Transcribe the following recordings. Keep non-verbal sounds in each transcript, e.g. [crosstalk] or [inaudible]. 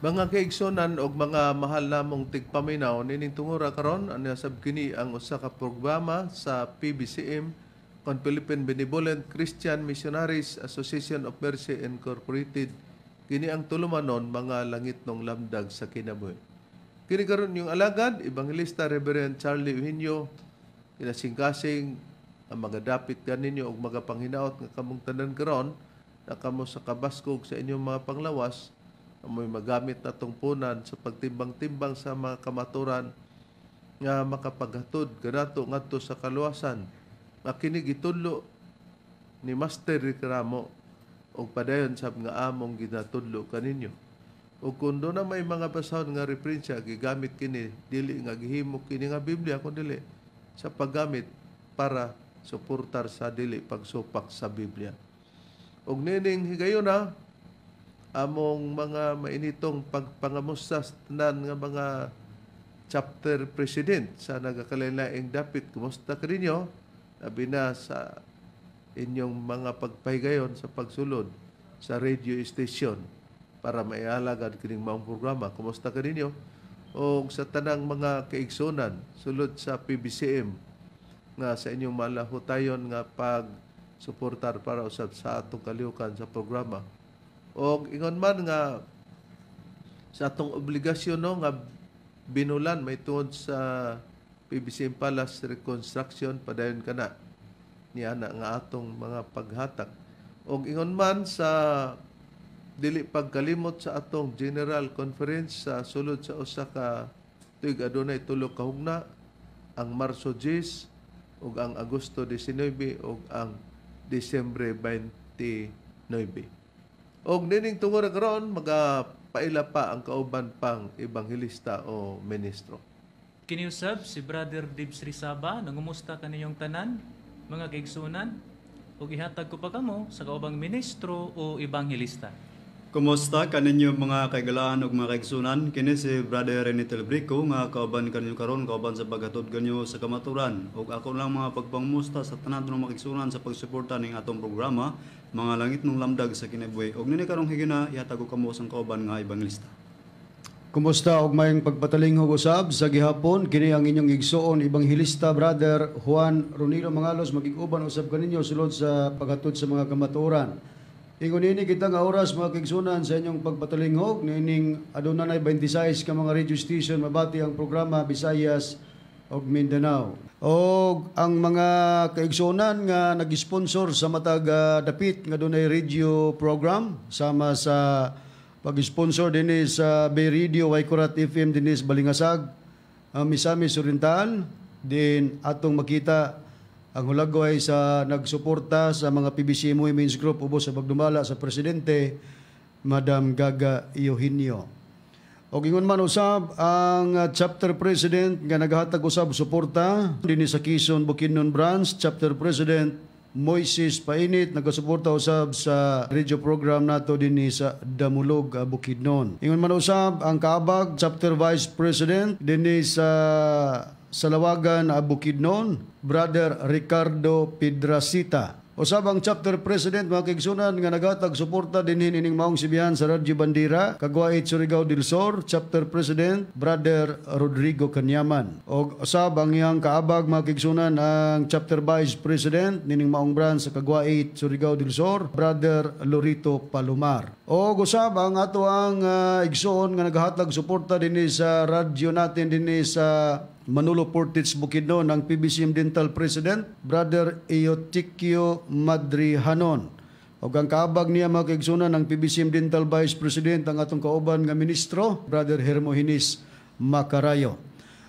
Mga kaigsunan o mga mahal namong tigpaminaw, ninintungura karon ang kini ang usa ka programa sa PBCM kon Philippine Benevolent Christian Missionaries Association of Mercy Incorporated kini ang tulumanon mga langit nong lamdag sa kinabuhi. Kini karon yung alagad Evangelista Reverend Charlie Eugenio kinasingkasing ang mga dapit ganinyo og mga panghinaot nga kamong tanan karon nakamo sa kabaskog sa inyong mga panglawas may magamit na tungpunan sa pagtimbang-timbang sa mga kamaturan nga makapaghatod kanato ngadto sa kaluwasan nga kini gitudlo ni Master Ricaramo og padayon sab nga among ginatudlo kaninyo ug kun do na may mga basahon nga referensya gigamit kini dili nga gihimo kini nga Biblia kun dili sa paggamit para suportar sa dili pagsupak sa Biblia ug nining higayon na among mga mainitong pagpangamusta tanan nga mga chapter president sa nagakalain dapit kumusta ka ninyo labi na sa inyong mga pagpahigayon sa pagsulod sa radio station para maialagad kining maong programa kumusta ka ninyo o sa tanang mga kaigsunan sulod sa PBCM nga sa inyong malahutayon nga pag suportar para usab sa atong kalihukan sa programa o ingon man nga sa atong obligasyon no, nga binulan may tuod sa PBC Palace Reconstruction padayon kana ni ana nga atong mga paghatag. O ingon man sa dili pagkalimot sa atong general conference sa sulod sa usa ka tuig adunay tulo ka hugna ang Marso 10 ug ang Agosto 19 ug ang Disyembre 29. Og nining tuwarag ron, magapaila pa ang kauban pang ebanghelista o ministro. Kiniusab si Brother Dibs Rizaba, nangumusta ka niyong tanan, mga kaigsunan, o ihatag ko pa kamo sa kaubang ministro o ebanghelista. Kumusta ka ninyo mga kaigalaan ug mga kaigsunan? Kini si Brother Rene Telbrico nga kauban kanyo karon, kauban sa paghatod kanyo sa kamaturan. Ug ako lang mga pagpangmusta sa tanan ng mga kaigsunan sa pagsuporta ning atong programa, mga langit ng lamdag sa kinabuhi. Ug nini karong higina ihatag ko kamo sa kauban nga lista. Kumusta og mayong pagpatalingog usab sa gihapon kini ang inyong igsoon hilista Brother Juan Ronilo Mangalos magiguban usab kaninyo sulod sa paghatod sa mga kamaturan. Ingon ini kita nga oras mga kigsunan sa inyong pagpatalingog nining adunay 26 ka mga radio station mabati ang programa Bisayas og Mindanao. Og ang mga kaigsunan nga nag-sponsor sa matag uh, dapit nga dunay radio program sama sa pag-sponsor dinhi sa Bay Radio Waikurat FM dinhi Balingasag, uh, Misamis Oriental, din atong makita ang hulagway sa nagsuporta sa mga PBC Muy Means Group ubos sa pagdumala sa presidente Madam Gaga Eugenio. O gingon man usab ang chapter president nga naghatag usab suporta dinhi sa Quezon Bukidnon branch chapter president Moises Painit nagasuporta usab sa radio program nato dinhi sa Damulog ah, Bukidnon. Ingon man usab ang kaabag chapter vice president dinhi sa Salawagan ah, Bukidnon, Brother Ricardo Pedrasita. Usabang chapter president mga kaigsunan nga nagatag suporta dinhin ining maong sibihan sa Radyo Bandira, Kagwait Surigao del Sur, chapter president Brother Rodrigo Kanyaman. Og usabang iyang kaabag mga kaigsunan ang chapter vice president nining maong branch sa Kagwait Surigao del Sur, Brother Lorito Palomar. O usabang ato ang uh, igsoon nga naghatag suporta din sa radyo natin din sa Manolo Portage Bukidno ng PBCM Dental President, Brother Eotikio Madrihanon. Huwag ang kaabag niya mga ng PBCM Dental Vice President ang atong kauban nga ministro, Brother Hermohinis Makarayo.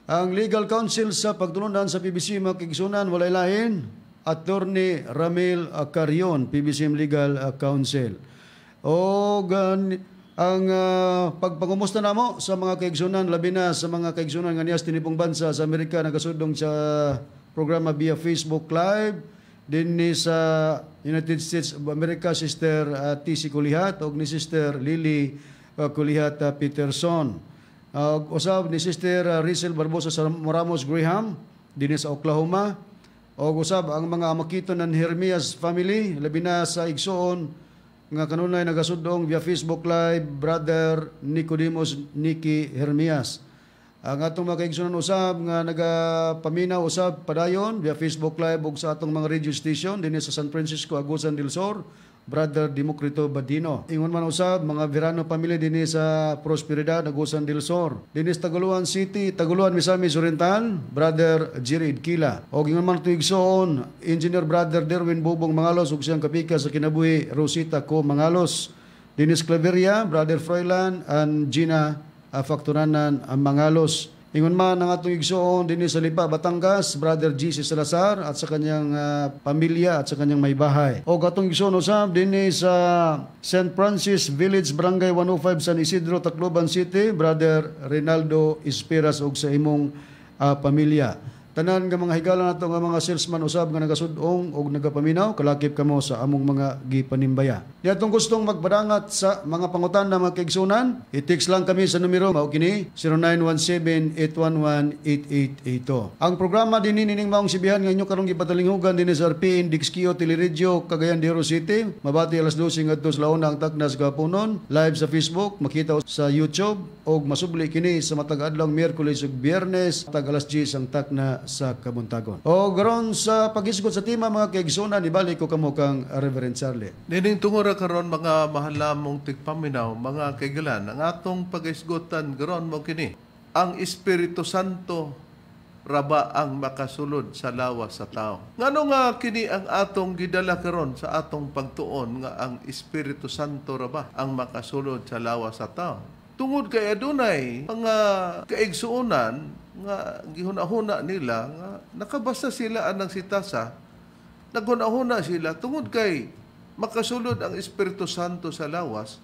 Ang legal counsel sa pagtulunan sa PBCM mga kaigsunan, walay lain, Attorney Ramil Carion, PBCM Legal Counsel. O gan ang uh, ah, pagpangumusta namo sa mga kaigsunan labi na sa mga kaigsunan nga niyas tinipong bansa sa Amerika nagasudong sa programa via Facebook Live din ni sa United States of America Sister uh, ah, TC Kulihat ug ni Sister Lily uh, Kulihat uh, Peterson. Uh, usab ni Sister uh, Rizel Barbosa sa Ramos Graham dinhi sa Oklahoma. Og usab ang mga amakiton ng Hermias family labi na sa Igsoon nga kanunay nagasudong via Facebook Live, Brother Nicodemus Nicky Hermias. Ang atong mga kaigsunan usab nga nagapaminaw usab padayon via Facebook Live ug sa atong mga radio station dinhi sa San Francisco Agusan del Sur Brother Demokrito Badino. Ingon man usab mga Virano pamilya din sa Prosperidad Agusan del Sur. Dinhi sa Tagaluan City, Tagaluan Misamis Oriental, Brother Jared Kila. Og ingon man tuig soon, Engineer Brother Derwin Bubong Mangalos ug siyang kapika sa kinabuhi Rosita Ko Mangalos. Dennis Claveria, Brother Froilan, and Gina uh, Facturanan Mangalos. Ingon man ang atong igsoon dinhi sa Lipa, Batangas, Brother Jesus Salazar at sa kanyang uh, pamilya at sa kanyang may bahay. O atong igsoon usab dinhi sa St. Francis Village, Barangay 105, San Isidro, Tacloban City, Brother Rinaldo Esperas og sa imong uh, pamilya tanan nga mga higala nato nga mga salesman usab nga nagasudong og nagapaminaw kalakip kamo sa among mga gipanimbaya niadtong gustong magpadangat sa mga pangutan na mga kaigsunan i-text lang kami sa numero mao kini 0917-811-8882 ang programa dinhi nining maong sibihan nga inyo karong gipatalingugan dinhi sa RPN Dixkio Teleradyo Cagayan de Oro City mabati alas 12 ngadto sa laon ang taknas gapunon live sa Facebook makita sa YouTube og masubli kini sa matag adlong Miyerkules ug Biyernes tag alas 10 ang takna sa Kamuntagon. O garon sa pagisgot sa tima mga kaigsunan ibalik ko kamo kang Reverend Charlie. Dining tungod ra karon mga mahalamong tigpaminaw mga kaigalan ang atong pagisgotan garon mo kini ang Espiritu Santo raba ang makasulod sa lawas sa tao. Ngano nga kini ang atong gidala karon sa atong pagtuon nga ang Espiritu Santo raba ang makasulod sa lawas sa tao? tungod kay adunay ang uh, kaigsuonan nga gihunahuna nila nga nakabasa sila anang sitasa nagunahuna sila tungod kay makasulod ang Espiritu Santo sa lawas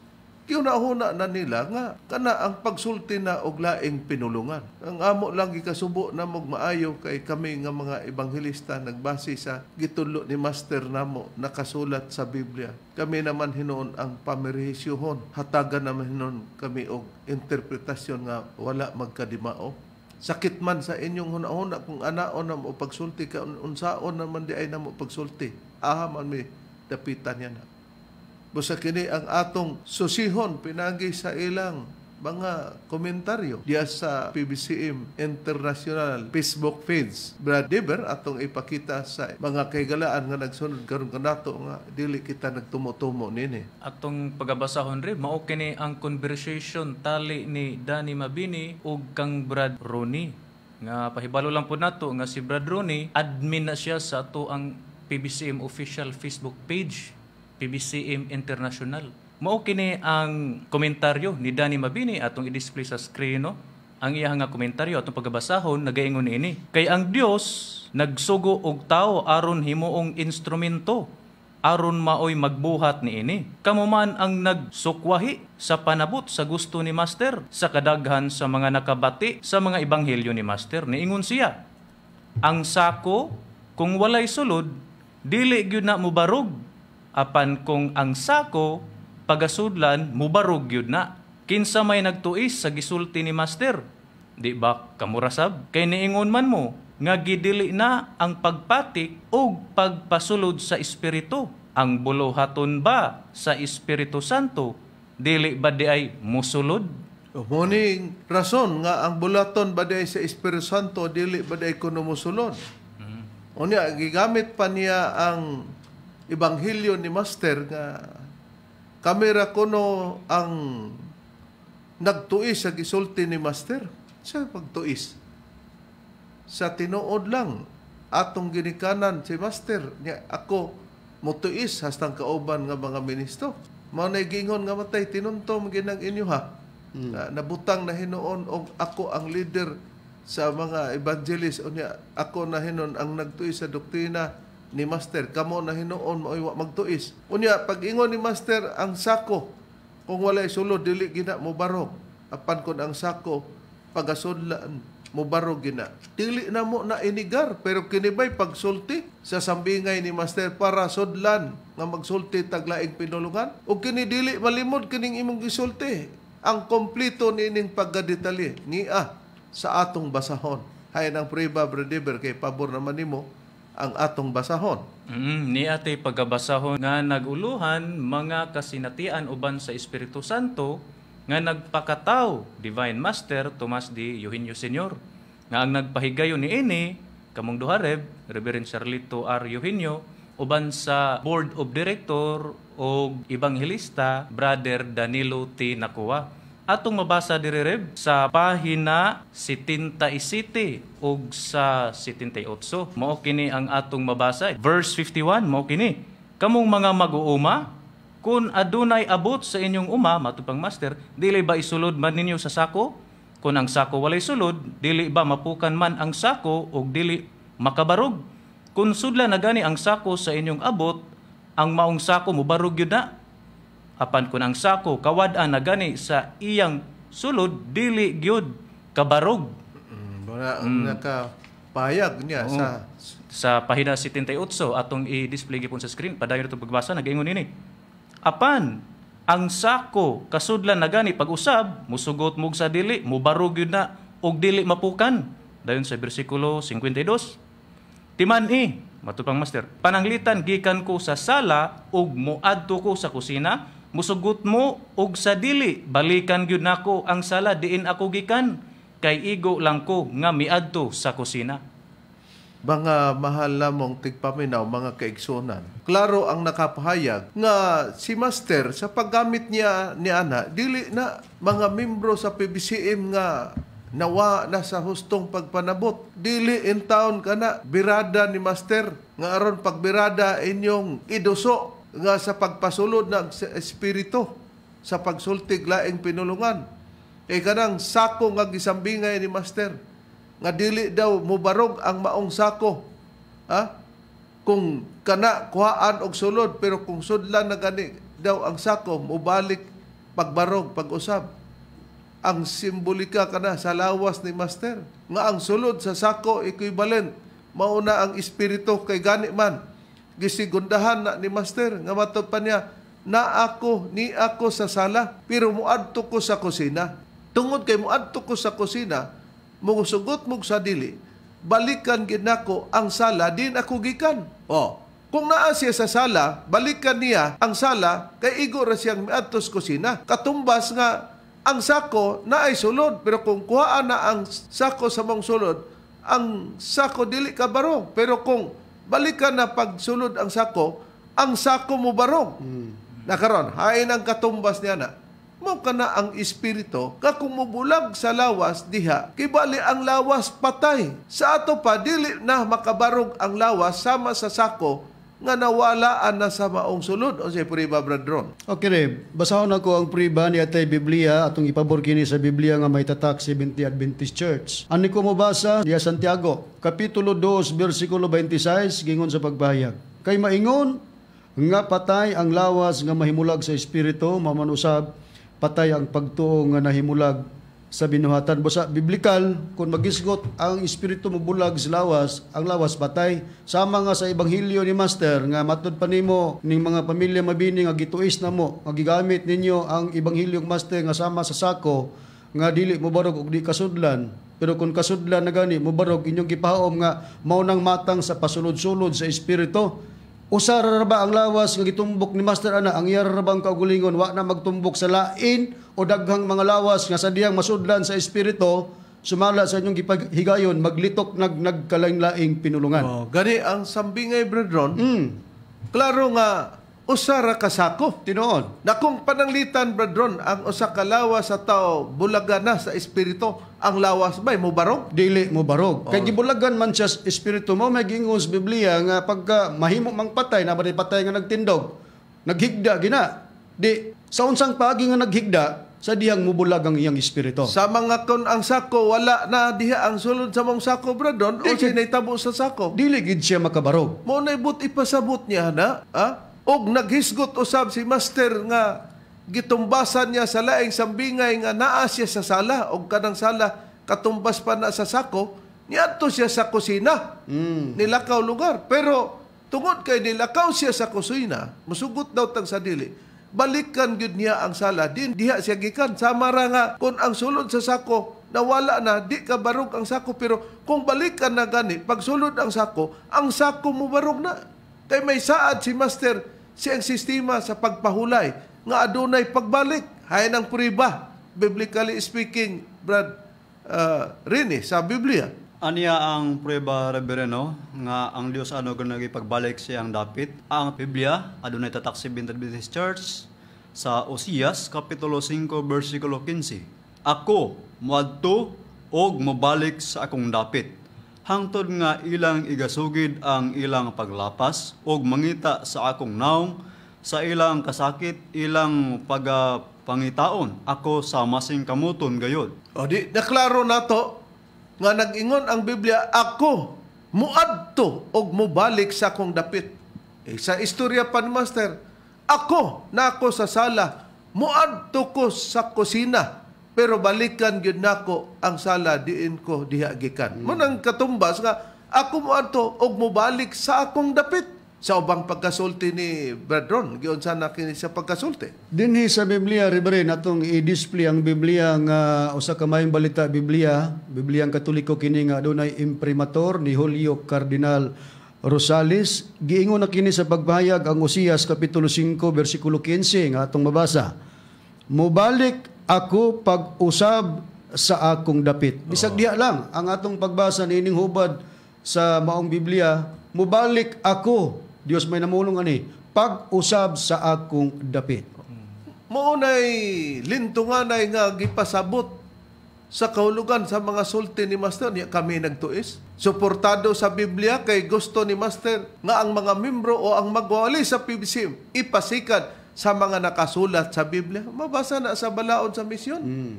Kiunahuna na nila nga kana ang pagsulti na og laing pinulungan. Ang amo lang gikasubo na magmaayo kay kami nga mga ebanghelista nagbase sa gitulo ni Master namo nakasulat sa Biblia. Kami naman hinuon ang pamerihisyuhon. Hatagan naman hinuon kami og interpretasyon nga wala magkadimao sakit man sa inyong hunahuna kung anaon na mo pagsulti ka unsaon naman di ay na mo pagsulti aha man mi dapitan yan na Busa kini ang atong susihon pinagi sa ilang mga komentaryo diya sa PBCM International Facebook feeds. Brad Deber atong ipakita sa mga kaigalaan nga nagsunod karon kanato nga dili kita nagtumutumo nini. Atong pagabasahon rin, mao kini ang conversation tali ni Danny Mabini ug kang Brad Rooney. Nga pahibalo lang po nato nga si Brad Rooney admin na siya sa ato ang PBCM official Facebook page PBCM International. Mao kini ang komentaryo ni Danny Mabini atong i-display sa screen no? Ang iya nga komentaryo atong pagabasahon nagaingon ini. Kay ang Dios nagsugo og tao aron himuong instrumento aron maoy magbuhat ni ini. Kamo man ang nagsukwahi sa panabot sa gusto ni Master sa kadaghan sa mga nakabati sa mga ebanghelyo ni Master niingon siya. Ang sako kung walay sulod dili gyud na mubarog apan kung ang sako pagasudlan mubarog yun na kinsa may nagtuis sa gisulti ni master di ba kamurasab kay niingon man mo nga gidili na ang pagpatik o pagpasulod sa espiritu ang buluhaton ba sa Espiritu Santo dili ba di ay musulod oh, Morning rason nga ang bulaton ba di sa Espiritu Santo dili ba di kuno musulod mm. Unya gigamit pa niya ang ibanghilyo ni Master nga kami ra kuno ang nagtuis sa gisulti ni Master sa pagtuis sa tinuod lang atong ginikanan si Master niya ako mutuis hastang kauban nga mga ministro mao nay gingon nga matay tinuntom ginang inyo ha mm. na, ah, nabutang na hinoon og ako ang leader sa mga evangelist unya ako na hinon ang nagtuis sa doktrina ni Master kamo na hinuon mo mao magtuis unya pag ingon ni Master ang sako kung walay sulod dili gina mo barog apan kun ang sako pagasodlan mo barog gina dili na mo na inigar pero kinibay pagsulti sa sambingay ni Master para sodlan nga magsulti taglaing pinulungan ug kini dili malimod kining imong gisulti ang kompleto nining pagadetalye ni ah sa atong basahon hay nang priba brother kay pabor naman nimo ang atong basahon. Mm, ni ate pagabasahon nga naguluhan mga kasinatian uban sa Espiritu Santo nga nagpakataw Divine Master Tomas D. Eugenio Senior nga ang nagpahigayon ni ini kamong duhareb Reverend Charlito R. Eugenio uban sa Board of Director o Ibanghelista Brother Danilo T. Nakua atong mabasa diri sa pahina 77 ug sa 78 mao kini ang atong mabasa verse 51 mao kini kamong mga mag-uuma kung adunay abot sa inyong uma matupang master dili ba isulod man ninyo sa sako kun ang sako walay sulod dili ba mapukan man ang sako ug dili makabarog kun sudla na gani ang sako sa inyong abot ang maong sako mubarog yun na apan kun ang sako kawad-an na gani sa iyang sulod dili gyud kabarog mm, wala mm. naka payag niya Oo. sa sa pahina 78 atong i-display gyapon sa screen padayon nato pagbasa nagaingon ini apan ang sako kasudlan na gani pag usab musugot mog sa dili mubarog yun na og dili mapukan dayon sa bersikulo 52 timan i matupang master pananglitan gikan ko sa sala ug muadto ko sa kusina musugot mo og sa dili balikan gyud nako ang sala diin ako gikan kay igo lang ko nga miadto sa kusina mga mahal mong tigpaminaw mga kaigsunan. Klaro ang nakapahayag nga si Master sa paggamit niya ni Ana, dili na mga membro sa PBCM nga nawa na sa hustong pagpanabot. Dili in town ka na, birada ni Master. Nga aron pagbirada inyong iduso nga sa pagpasulod ng espiritu sa pagsultig laing pinulungan kay kanang sako nga gisambingay ni master nga dili daw mubarog ang maong sako ha kung kana kuhaan og sulod pero kung sudlan na gani daw ang sako mubalik pagbarog pag-usab ang simbolika kana sa lawas ni master nga ang sulod sa sako equivalent mao na ang espiritu kay gani man gisigundahan na ni master nga matod pa niya na ako ni ako sa sala pero muadto ko sa kusina tungod kay muadto ko sa kusina mugusugot mug sa dili balikan gid nako ang sala din ako gikan oh kung naa siya sa sala balikan niya ang sala kay igo ra siyang miadto sa kusina katumbas nga ang sako na ay sulod pero kung kuha na ang sako sa mong sulod ang sako dili ka barong pero kung balikan na pagsulod ang sako, ang sako mo barong. Mm. Nakaron, hain ang katumbas niya na. Mo ka na ang espiritu, kakumubulag sa lawas diha, kibali ang lawas patay. Sa ato pa, dili na makabarog ang lawas sama sa sako, nga nawalaan na sa maong sulod. O siya, priba, brethren. Okay, Reb. Basahon ako ang priba ni Atay Biblia atong ipabor kini sa Biblia nga may tatak 70 Adventist Church. Ani ko mabasa niya Santiago, Kapitulo 2, versikulo 26, gingon sa pagbayag. Kay maingon, nga patay ang lawas nga mahimulag sa Espiritu, mamanusab, patay ang pagtuo nga nahimulag sa binuhatan busa biblikal kung magisgot ang espiritu mo bulag sa lawas ang lawas patay sama nga sa ebanghelyo ni master nga matud pa nimo ning mga pamilya mabini nga gituis na mo nga ninyo ang ebanghelyo master nga sama sa sako nga dili mo barog og di kasudlan pero kung kasudlan na gani mo barog inyong gipahaom nga mao nang matang sa pasulod-sulod sa espiritu usa ra ba ang lawas nga gitumbok ni master ana ang iyara ra ang kaugulingon wa na magtumbok sa lain o daghang mga lawas nga sadyang masudlan sa espirito sumala sa inyong gipaghigayon maglitok nag nagkalain-laing pinulungan. Oh, gani ang sambingay brethren. Mm. Klaro nga usara kasako tinuon. na kung pananglitan brethren ang usa ka lawas sa tao bulagan na sa espirito ang lawas bay mo barog dili mo barog oh. kay gibulagan man sa espirito mo may gingos Biblia nga pagka mahimo mang patay na patay nga nagtindog naghigda gina di sa unsang pagi nga naghigda sa diyang mubulag ang iyang espiritu. Sa mga kon ang sako wala na diha ang sulod sa mong sako brodon, o sinay tabo sa sako. Dili gid siya makabarog. Mo but ipasabot niya na, ha? Og naghisgot usab si master nga gitumbasan niya sa laing sambingay nga naa siya sa sala og kanang sala katumbas pa na sa sako niadto siya sa kusina. Mm. Nilakaw lugar pero tungod kay nilakaw siya sa kusina, musugot daw tag sa dili balikan gud niya ang sala din diha siya gikan sama ra nga kun ang sulod sa sako nawala na di ka barog ang sako pero kung balikan na gani pag sulod ang sako ang sako mo barog na kay may saad si master siyang sistema sa pagpahulay nga adunay pagbalik hay ng priba biblically speaking brad uh, ah, rin sa Biblia Aniya ang prueba revereno nga ang Dios ano gud nagipagbalik siyang dapit ang Biblia adunay tatak Adventist Church sa Osias kapitulo 5 Versikulo 15. Ako muadto, og mabalik sa akong dapit hangtod nga ilang igasugid ang ilang paglapas og mangita sa akong naong sa ilang kasakit ilang pagpangitaon ako sa masing kamuton gayod. O di na to, nga nag-ingon ang Biblia, ako muadto og mubalik sa akong dapit. E sa istorya pa ni Master, ako na ako sa sala, muadto ko sa kusina, pero balikan gyud nako ang sala diin ko diha gikan. Hmm. Manang katumbas nga ako muadto og mubalik sa akong dapit sa ubang pagkasulti ni Bradron giyon sana kini sa pagkasulti dinhi sa Biblia Rebre, natong i-display ang Biblia nga uh, usa ka mayong balita Biblia Biblia ang Katoliko kini nga adunay imprimatur ni Julio Cardinal Rosales giingon na kini sa pagbayag ang Oseas kapitulo 5 bersikulo 15 nga atong mabasa mubalik ako pag-usab sa akong dapit bisag diha lang ang atong pagbasa ni nining hubad sa maong Biblia mubalik ako Dios may namulong ani pag-usab sa akong dapit. Mao nay lintunganay nga gipasabot sa kahulugan sa mga sulti ni Master niya kami nagtuis. Suportado sa Biblia kay gusto ni Master nga ang mga membro o ang magwali sa PBCM ipasikat sa mga nakasulat sa Biblia. Mabasa na sa balaod sa misyon. Mm.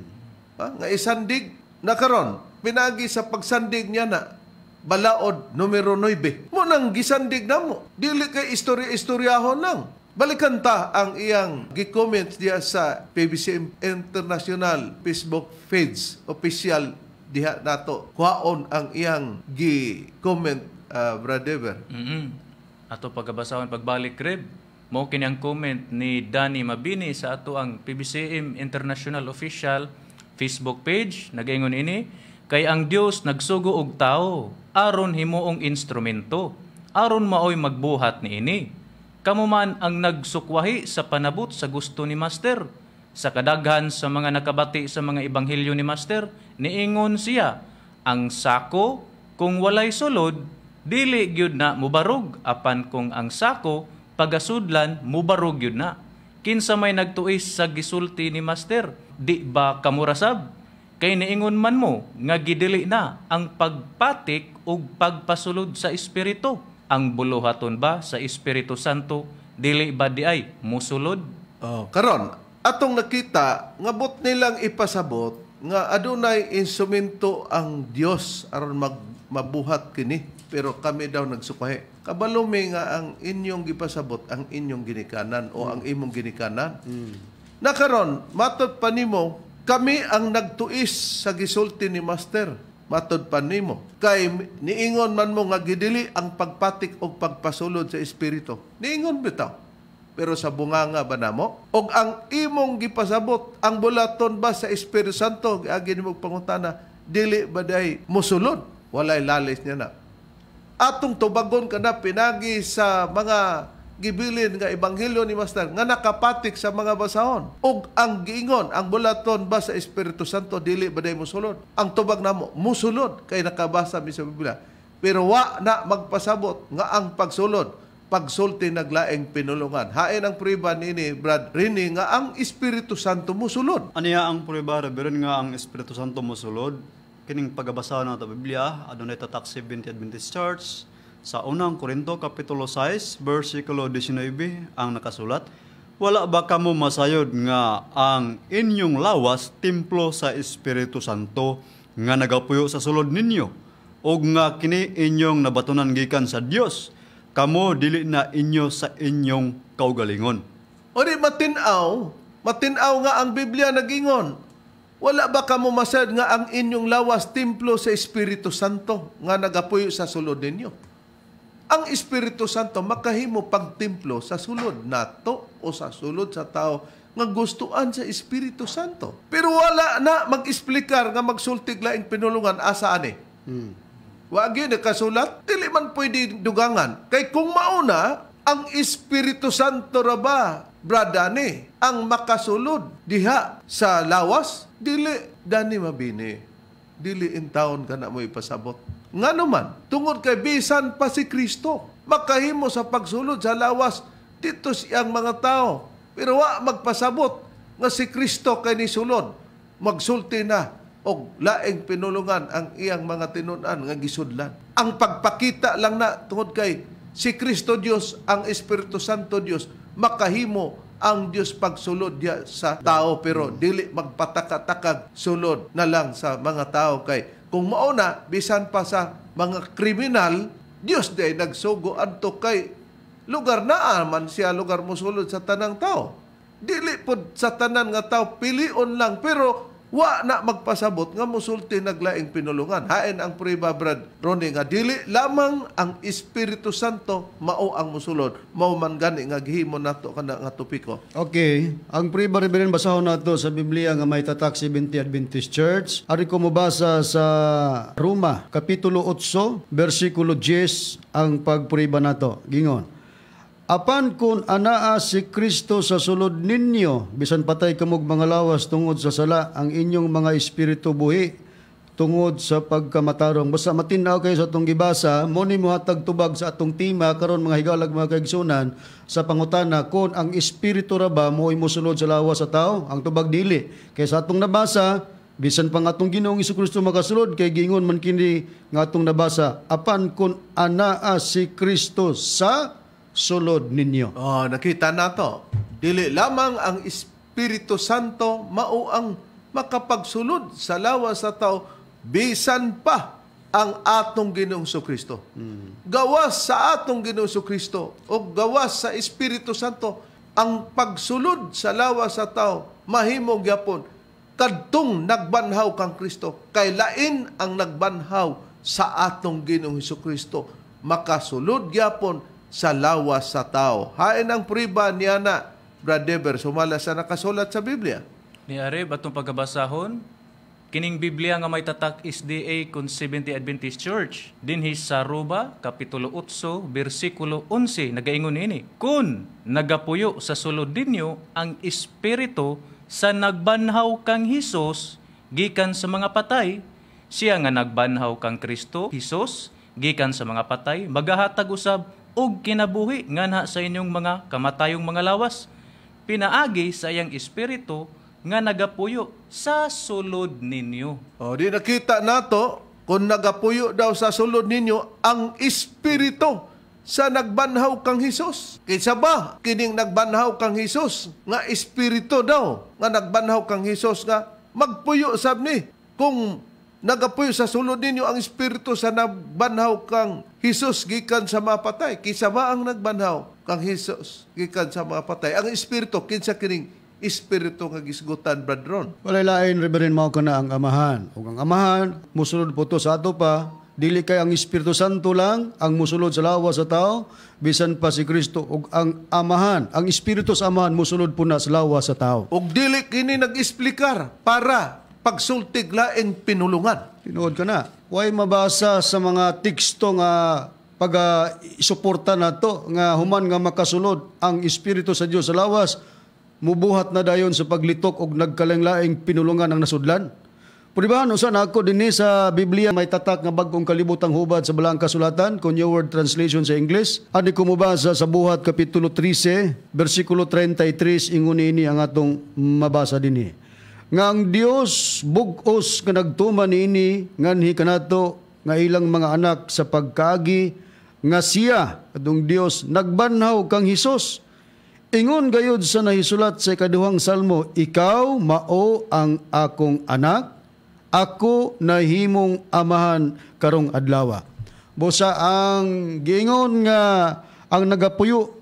Ha? Nga isandig na karon pinagi sa pagsandig niya na balaod numero 9. Mo nang gisandig na mo. Dili kay istorya-istoryahon lang. Balikan ta ang iyang gi-comments diya sa PBC International Facebook page official diha nato kuhaon ang iyang gi-comment uh, brother. Mm-hmm. Ato pagabasahon pagbalik rib mo kini comment ni Danny Mabini sa ato ang PBCM International Official Facebook page. Nagaingon ini, Kay ang Dios nagsugo og tawo aron himuong instrumento aron maoy magbuhat niini. Kamo man ang nagsukwahi sa panabot sa gusto ni Master. Sa kadaghan sa mga nakabati sa mga ebanghelyo ni Master, niingon siya, ang sako kung walay sulod, dili gyud na mubarog apan kung ang sako pagasudlan mubarog gyud na. Kinsa may nagtuis sa gisulti ni Master, di ba kamurasab? Kay niingon man mo nga gidili na ang pagpatik ug pagpasulod sa espiritu. Ang buluhaton ba sa Espiritu Santo dili ba diay ay musulod? Oh, karon atong nakita nga bot nilang ipasabot nga adunay instrumento ang Dios aron mag mabuhat kini pero kami daw nagsukahi. Kabalo may nga ang inyong gipasabot ang inyong ginikanan o mm. ang imong ginikanan. Mm. karon matod pa nimo kami ang nagtuis sa gisulti ni Master matod pa nimo kay niingon man mo nga gidili ang pagpatik og pagpasulod sa espiritu niingon bitaw pero sa bunga nga ba namo og ang imong gipasabot ang bulaton ba sa Espiritu Santo agi nimo pangutana dili ba day mosulod walay lalis niya na atong tubagon kada pinagi sa mga gibilin nga ebanghelyo ni Master nga nakapatik sa mga basahon ug ang giingon ang bulaton ba sa Espiritu Santo dili ba baday musulod ang tubag namo musulod kay nakabasa mi sa Biblia pero wa na magpasabot nga ang pagsulod pagsulti naglaeng pinulungan. Hain ang priba ini Brad Rini, nga ang Espiritu Santo musulod. Ano ang priba, Reverend, nga ang Espiritu Santo musulod? Kining pagabasa na ito Biblia, adunay tatak 70 Adventist Church, sa unang Korinto Kapitulo 6, versikulo 19 ang nakasulat, Wala ba kamo masayod nga ang inyong lawas templo sa Espiritu Santo nga nagapuyo sa sulod ninyo o nga kini inyong nabatunan gikan sa Dios kamo dili na inyo sa inyong kaugalingon. Ori matinaw, matinaw nga ang Biblia nagingon. Wala ba kamo masayod nga ang inyong lawas templo sa Espiritu Santo nga nagapuyo sa sulod ninyo? ang Espiritu Santo makahimo pagtimplo sa sulod nato o sa sulod sa tao nga gustuan sa Espiritu Santo. Pero wala na mag-explikar nga magsultig laing pinulungan asa ani. Hmm. Wagi na kasulat, dili man pwede dugangan. Kay kung mauna, ang Espiritu Santo ra ba, bradani, ang makasulod diha sa lawas, dili dani mabini. Dili in town ka na mo ipasabot. Nga naman, tungod kay bisan pa si Kristo, makahimo sa pagsulod sa lawas, dito siyang mga tao. Pero wa magpasabot nga si Kristo kay ni sulod, magsulti na og laing pinulungan ang iyang mga tinunan nga gisudlan. Ang pagpakita lang na tungod kay si Kristo Dios ang Espiritu Santo Dios makahimo ang Dios pagsulod niya sa tao pero dili magpatakatakag sulod na lang sa mga tao kay kung mauna, bisan pa sa mga kriminal, Diyos day nagsugo adto kay lugar na aman siya lugar musulod sa tanang tao. Dili pud sa tanan nga tao pilion lang pero Wa na magpasabot nga musulti naglaing pinulungan. Hain ang priba brad Ronnie nga dili lamang ang Espiritu Santo mao ang musulod. Mao man gani nga gihimo nato kana nga topiko. Okay, ang priba rin basahon nato sa Biblia nga may tatak 70 Adventist Church. Ari ko mobasa sa Roma kapitulo 8 bersikulo 10 ang pagpriba nato. Gingon. Apan kun anaa si Kristo sa sulod ninyo, bisan patay kamog mga lawas tungod sa sala, ang inyong mga espiritu buhi tungod sa pagkamatarong. Basta matinaw kayo sa atong gibasa, mo ni mo hatag tubag sa atong tima karon mga higalag mga kaigsunan sa pangutana kon ang espiritu ra ba mo sulod sa lawas sa tao, ang tubag dili. Kay sa atong nabasa, bisan pang atong Ginoong Kristo makasulod kay gingon man kini nga atong nabasa, apan kun anaa si Kristo sa sulod ninyo. Oh, nakita na to. Dili lamang ang Espiritu Santo mao ang makapagsulod sa lawas sa tao bisan pa ang atong Ginoong Kristo. Mm. Gawas sa atong Ginoong Kristo o gawas sa Espiritu Santo ang pagsulod sa lawas sa tao mahimog yapon kadtong nagbanhaw kang Kristo kay lain ang nagbanhaw sa atong Ginoong Kristo makasulod gyapon sa lawa sa tao. Hain ang priba ni Ana, na, Bradeber, sumala sa nakasulat sa Biblia. Ni Arib, batong pagkabasahon, kining Biblia nga may tatak SDA kun 70 Adventist Church. Dinhi sa Ruba, Kapitulo 8, versikulo 11, nagaingon ini, Kun nagapuyo sa sulod dinyo ang Espiritu sa nagbanhaw kang Hisos, gikan sa mga patay, siya nga nagbanhaw kang Kristo, Hisos, gikan sa mga patay, magahatag usab o kinabuhi nganha sa inyong mga kamatayong mga lawas pinaagi sa iyang espiritu nga nagapuyo sa sulod ninyo. O, di nakita nato kung nagapuyo daw sa sulod ninyo ang espiritu sa nagbanhaw kang Hesus. Kinsa ba kining nagbanhaw kang Hesus nga espiritu daw nga nagbanhaw kang Hesus nga magpuyo sab ni kung Nagapuyo sa sulod ninyo ang espiritu sa nabanhaw kang Hesus gikan sa mga patay. Kisa ba ang nagbanhaw kang Hesus gikan sa mga patay? Ang espiritu kinsa kining espiritu nga gisgutan brethren. Walay lain reverend mao kana ang amahan. Ug ang amahan musulod po to sa ato pa dili kay ang Espiritu Santo lang ang musulod sa lawas sa tao bisan pa si Kristo ug ang amahan ang Espiritu sa amahan musulod po na sa lawas sa tao ug dili kini nag-explikar para pagsultigla and pinulungan. Tinood ka na. Why mabasa sa mga teksto nga pag uh, isuporta na to, nga human nga makasulod ang Espiritu sa Diyos sa lawas, mubuhat na dayon sa paglitok og nagkalanglaing pinulungan ang nasudlan. Puribahan, usan ako din sa Biblia may tatak nga bagong kalibutang hubad sa Balangka Sulatan, New Word Translation sa English. Ani kumubasa sa buhat Kapitulo 13, versikulo 33, ingon ini ang atong mabasa dinhi nga ang Dios bugos nga nagtuman ini nganhi kanato nga ilang mga anak sa pagkaagi nga siya adong Dios nagbanhaw kang Hesus ingon gayud sa nahisulat sa ikaduhang salmo ikaw mao ang akong anak ako nahimong amahan karong adlawa busa ang gingon nga ang nagapuyo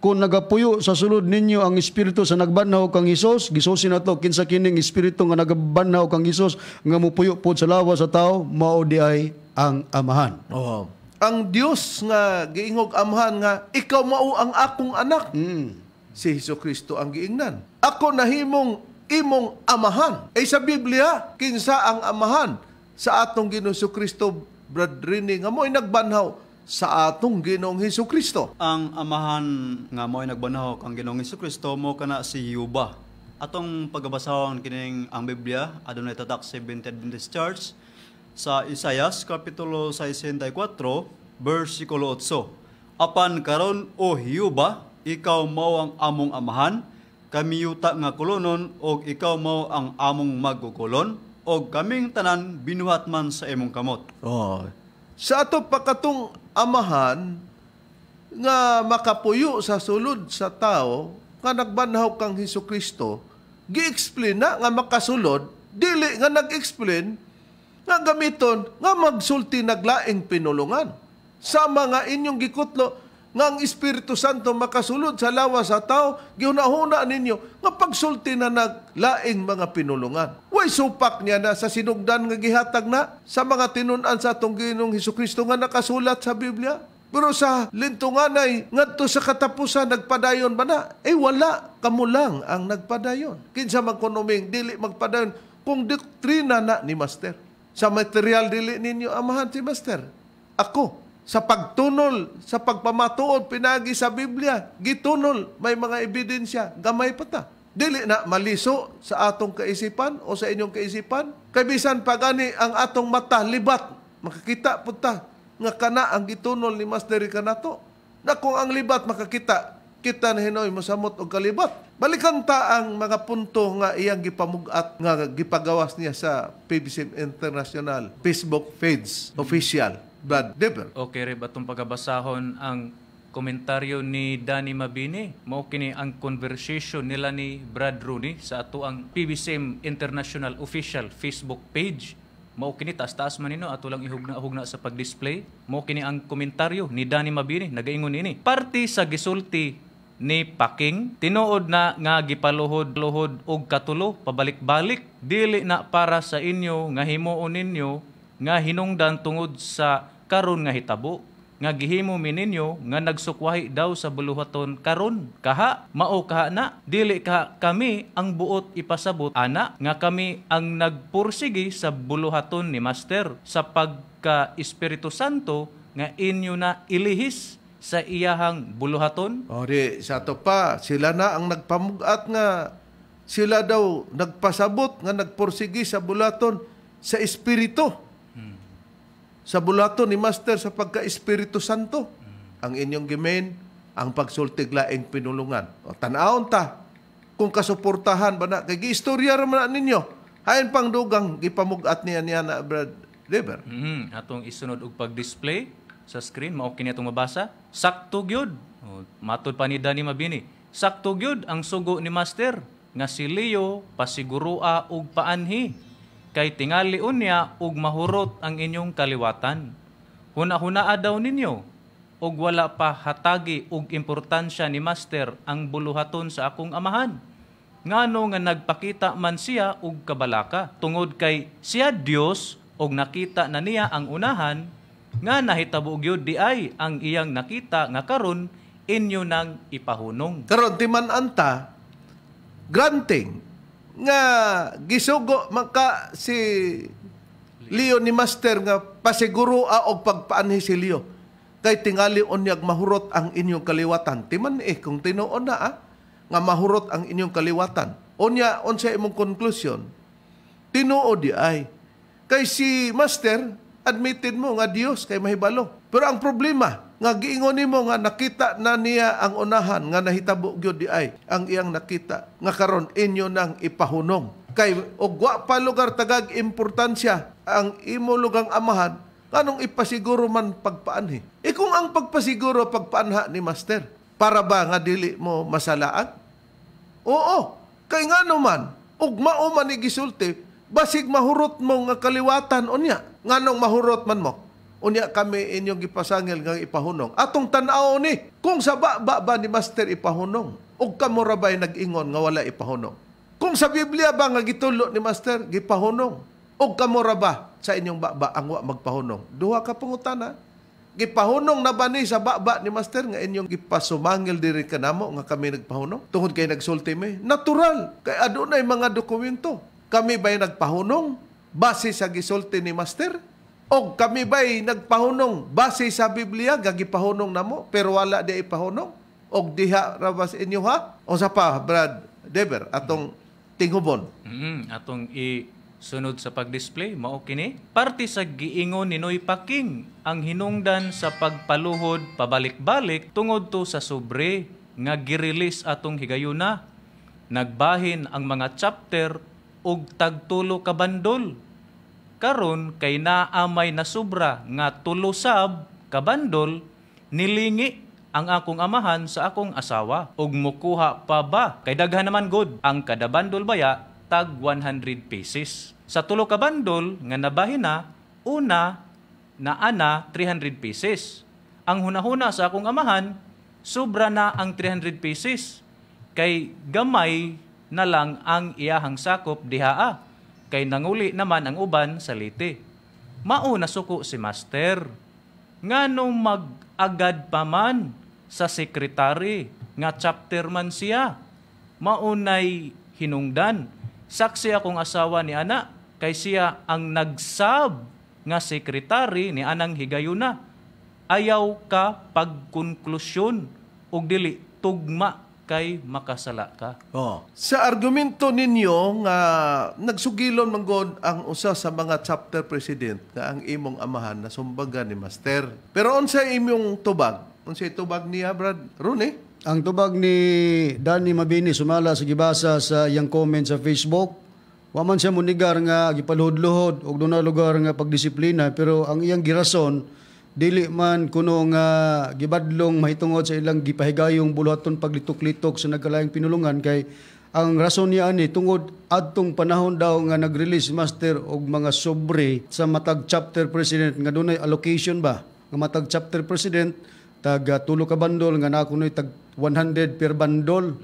kung nagapuyo sa sulod ninyo ang espiritu sa nagbanhaw kang Hesus gisusi na to kinsa kining espiritu nga nagbanhaw kang Hesus nga mupuyo pod sa lawas sa tao mao di ay ang amahan oh ang Dios nga giingog amahan nga ikaw mao ang akong anak mm. si Hesus Kristo ang giingnan ako nahimong imong amahan ay eh, sa Biblia kinsa ang amahan sa atong Ginoo Kristo brethren nga mo'y nagbanhaw sa atong Ginoong Hesus Kristo. Ang amahan nga mo'y nagbanaw kang Ginoong Hesus Kristo mo kana si Yuba. Atong pagabasahon kining ang Biblia adunay tatak 70 th Adventist Church sa Isayas kapitulo 64 bersikulo 8. Apan karon o Yuba ikaw mao ang among amahan kami yuta nga kolonon og ikaw mao ang among magukulon og kaming tanan binuhat man sa imong kamot. Oh, sa ato pa amahan nga makapuyo sa sulod sa tao nga nagbanhaw kang Hesus Kristo gi-explain na nga makasulod dili nga nag-explain nga gamiton nga magsulti naglaing pinulungan sa mga inyong gikutlo nga ang Espiritu Santo makasulod sa lawas sa tao, giunahuna ninyo nga pagsulti na naglaing mga pinulungan. Way supak niya na sa sinugdan nga gihatag na sa mga tinunan sa atong Ginoong Hesus Kristo nga nakasulat sa Biblia. Pero sa lintunganay ngadto sa katapusan nagpadayon ba na? Eh wala, kamo lang ang nagpadayon. Kinsa magkunuming dili magpadayon kung doktrina na ni Master. Sa material dili ninyo amahan si Master. Ako, sa pagtunol, sa pagpamatuod, pinagi sa Biblia, gitunol, may mga ebidensya, gamay pa ta. Dili na maliso sa atong kaisipan o sa inyong kaisipan. Kaybisan pagani ang atong mata libat, makakita po ta, nga kana ang gitunol ni Master Kanato. Na kung ang libat makakita, kita na hinoy mosamot og kalibat. Balikan ta ang mga punto nga iyang gipamugat nga gipagawas niya sa PBCM International Facebook page official bad level. Okay, Rib, atong pagabasahon ang komentaryo ni Danny Mabini mao kini ang conversation nila ni Brad Rooney sa ato ang PBCM International official Facebook page mao kini taas-taas man nino ato lang ihugna-hugna sa pag-display mao kini ang komentaryo ni Danny Mabini nagaingon ini parte sa gisulti ni Paking tinuod na nga gipaluhod-luhod og katulo pabalik-balik dili na para sa inyo nga himuon ninyo nga hinungdan tungod sa karon nga hitabo nga gihimo ninyo nga nagsukwahi daw sa buluhaton karon kaha mao kaha na dili ka kami ang buot ipasabot ana nga kami ang nagpursigi sa buluhaton ni master sa pagka Espiritu Santo nga inyo na ilihis sa iyahang buluhaton? O sa to pa, sila na ang nagpamugat nga sila daw nagpasabot nga nagpursigi sa buluhaton sa espiritu sa bulato ni Master sa pagka-Espiritu Santo ang inyong gimen, ang pagsultiglaing pinulungan. O, tanawon ta kung kasuportahan ba na kay giistorya ra man ninyo. Hayan pang dugang gipamugat niya niya na Brad River. Mm, atong isunod og pag-display sa screen mao kini atong mabasa. Sakto gyud. Matod pa ni Dani Mabini. Sakto gyud ang sugo ni Master nga si Leo pasiguroa og paanhi kay tingali unya ug mahurot ang inyong kaliwatan. Huna-hunaa daw ninyo, ug wala pa hatagi ug importansya ni Master ang buluhaton sa akong amahan. Ngano nga nagpakita man siya ug kabalaka tungod kay siya Dios ug nakita na niya ang unahan nga nahitabo gyud di ay ang iyang nakita nga karon inyo nang ipahunong. Karon di man anta granting nga gisugo maka si Leo ni Master nga pasiguro og pagpaanhi si Leo kay tingali onyag mahurot ang inyong kaliwatan timan eh kung tinuon na ah, nga mahurot ang inyong kaliwatan onya unsa imong conclusion tinuod di ay kay si Master admitted mo nga Dios kay mahibalo pero ang problema nga giingon nimo nga nakita na niya ang unahan nga nahitabo gyud di ay ang iyang nakita nga karon inyo nang ipahunong kay og wa pa lugar tagag importansya ang imo lugang amahan kanong ipasiguro man pagpaanhi e kung ang pagpasiguro pagpaanha ni master para ba nga dili mo masalaan oo kay ngano man ug mao man ni gisulti basig mahurot mo nga kaliwatan unya nganong mahurot man mo unya kami inyong gipasangil nga ipahunong. Atong tanaw ni, kung sa baba ba ni Master ipahunong, ug kamura ba'y nag-ingon nga wala ipahunong. Kung sa Biblia ba nga gitulo ni Master, gipahunong, ug kamura ba sa inyong baba ang wa magpahunong. Duha ka pangutana. Gipahunong na ba ni sa baba ni Master nga inyong gipasumangil diri namo nga kami nagpahunong? Tungod kay nagsulti mi, natural. Kay adunay mga dokumento. Kami ba'y nagpahunong? Base sa gisulti ni Master? O kami ba'y nagpahunong base sa Biblia, gagipahunong na mo, pero wala di ipahunong? O diha rabas inyo ha? O sa pa, Brad Dever, atong tinghubon. Mm, atong i Sunod sa pagdisplay, mao kini parte sa giingon ni Noy Paking ang hinungdan sa pagpaluhod pabalik-balik tungod to sa sobre nga girelease atong higayuna. Nagbahin ang mga chapter og tagtulo ka bandol karon kay naamay na sobra nga tulusab kabandol nilingi ang akong amahan sa akong asawa ug mukuha pa ba kay daghan naman god ang kada bandol baya tag 100 pieces sa tulo ka bandol nga nabahin na una na ana 300 pieces ang hunahuna sa akong amahan sobra na ang 300 pieces kay gamay na lang ang iyahang sakop dihaa Kay nanguli naman ang uban sa liti. Mao nasuko si master. Nganong mag-agad pa man sa sekretary nga chapter man siya. Maunay hinungdan. Saksi akong asawa ni ana kay siya ang nagsab nga sekretary ni anang higayuna. Ayaw ka pagkonklusyon og dili tugma kay makasala ka. Oh. Sa argumento ninyo nga nagsugilom ng God ang usa sa mga chapter president nga ang imong amahan na sumbaga ni Master. Pero unsa imong tubag? Unsa tubag niya, Brad? Rune? Ang tubag ni Danny Mabini sumala sa gibasa sa yang comment sa Facebook. Wa man siya munigar nga gipalhod-luhod og dunay lugar nga pagdisiplina pero ang iyang girason dili man kuno nga gibadlong mahitungod sa ilang gipahigayong buluhaton paglitok-litok sa nagkalaing pinulungan kay ang rason niya ani tungod adtong panahon daw nga nag-release master og mga sobre sa matag chapter president nga dunay allocation ba nga matag chapter president tag ah, tulo ka bandol nga nakunoy tag 100 per bandol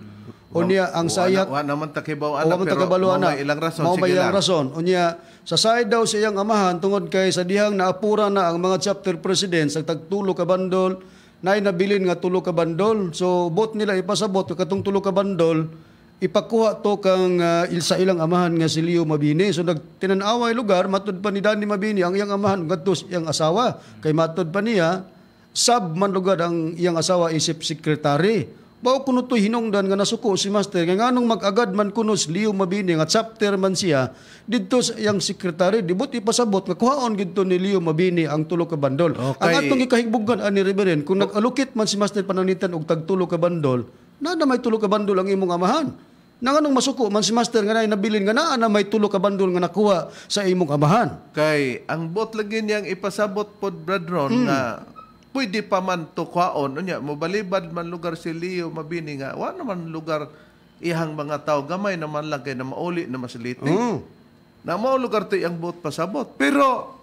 Unya ang sayat wa naman takibaw anak pero takibaw anak ilang rason mao may ilang rason unya sa side daw sa iyang amahan tungod kay sa dihang naapura na ang mga chapter president sa tagtulo ka bandol na inabilin nga tulo ka bandol so bot nila ipasabot katong tulo ka bandol ipakuha to kang uh, sa ilang amahan nga si Leo Mabini so nagtinanaway lugar matud pa ni Danny Mabini ang iyang amahan ngadto iyang asawa kay matud pa niya sub man lugar ang iyang asawa isip secretary Bao kuno to hinungdan nga nasuko si Master nga nganong magagad man kuno si Leo Mabini nga chapter man siya didto sa iyang sekretary dibot ipasabot nga kuhaon gidto ni Leo Mabini ang tulo ka bandol. Okay. Ang atong gikahigbugan ani Reverend kung nagalukit man si Master Pananitan og tag ka bandol, na may tulo ka bandol ang imong amahan. Na nganong masuko man si Master nga nay nabilin nga naa na may tulo ka bandol nga nakuha sa imong amahan. Kay ang bot lagi niyang ipasabot pod brethren mm. nga pwede pa man to kwaon unya mobalibad man lugar si Leo mabini nga wa naman lugar ihang mga tao gamay naman lagay na mauli na masiliti mm. na mao lugar to iyang buot pasabot pero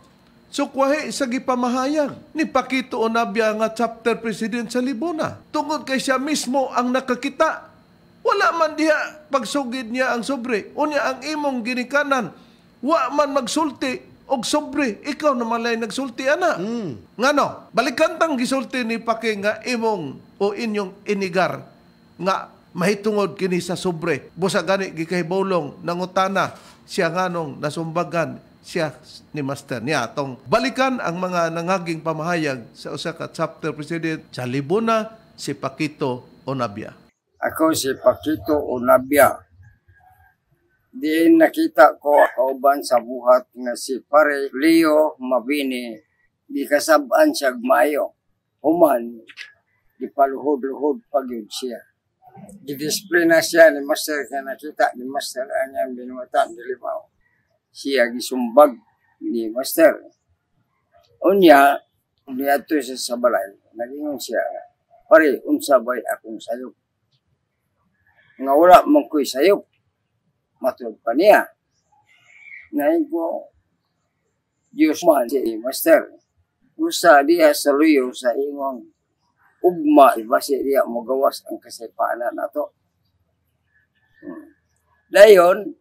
Sukwahe so, sa gipamahayag ni Pakito Onabia nga chapter president sa Libona. Tungod kay siya mismo ang nakakita. Wala man diha pagsugid niya ang sobre. Unya ang imong ginikanan. Wa man magsulti og sobre ikaw na malay nagsulti ana. Mm. Ngano, balikan tang gisulti ni Paki nga imong o inyong inigar nga mahitungod kini sa sobre. Busa gani gikahibulong nangutana siya nganong nasumbagan siya ni Master niya atong balikan ang mga nangaging pamahayag sa usa ka chapter president sa libuna si Pakito Onabia. Ako si Pakito Onabia Diin nakita ko kauban sa buhat nga si pare Leo Mabini. Di kasabaan siya maayo. Human, di paluhod-luhod pag yun siya. Gidisiplina siya ni Master kaya nakita ni Master ang niyang binuatan ni Limaw. Siya gisumbag ni Master. Unya, niyato siya sa balay. Nagingon siya, pare, unsabay akong sayop. Nga wala mong ko'y sayop matulpania. Nain ko, Diyos man si Master. Usa diya sa luyo sa ingong ugma, iba si diya magawas ang kasaypanan nato. Hmm. Dayon,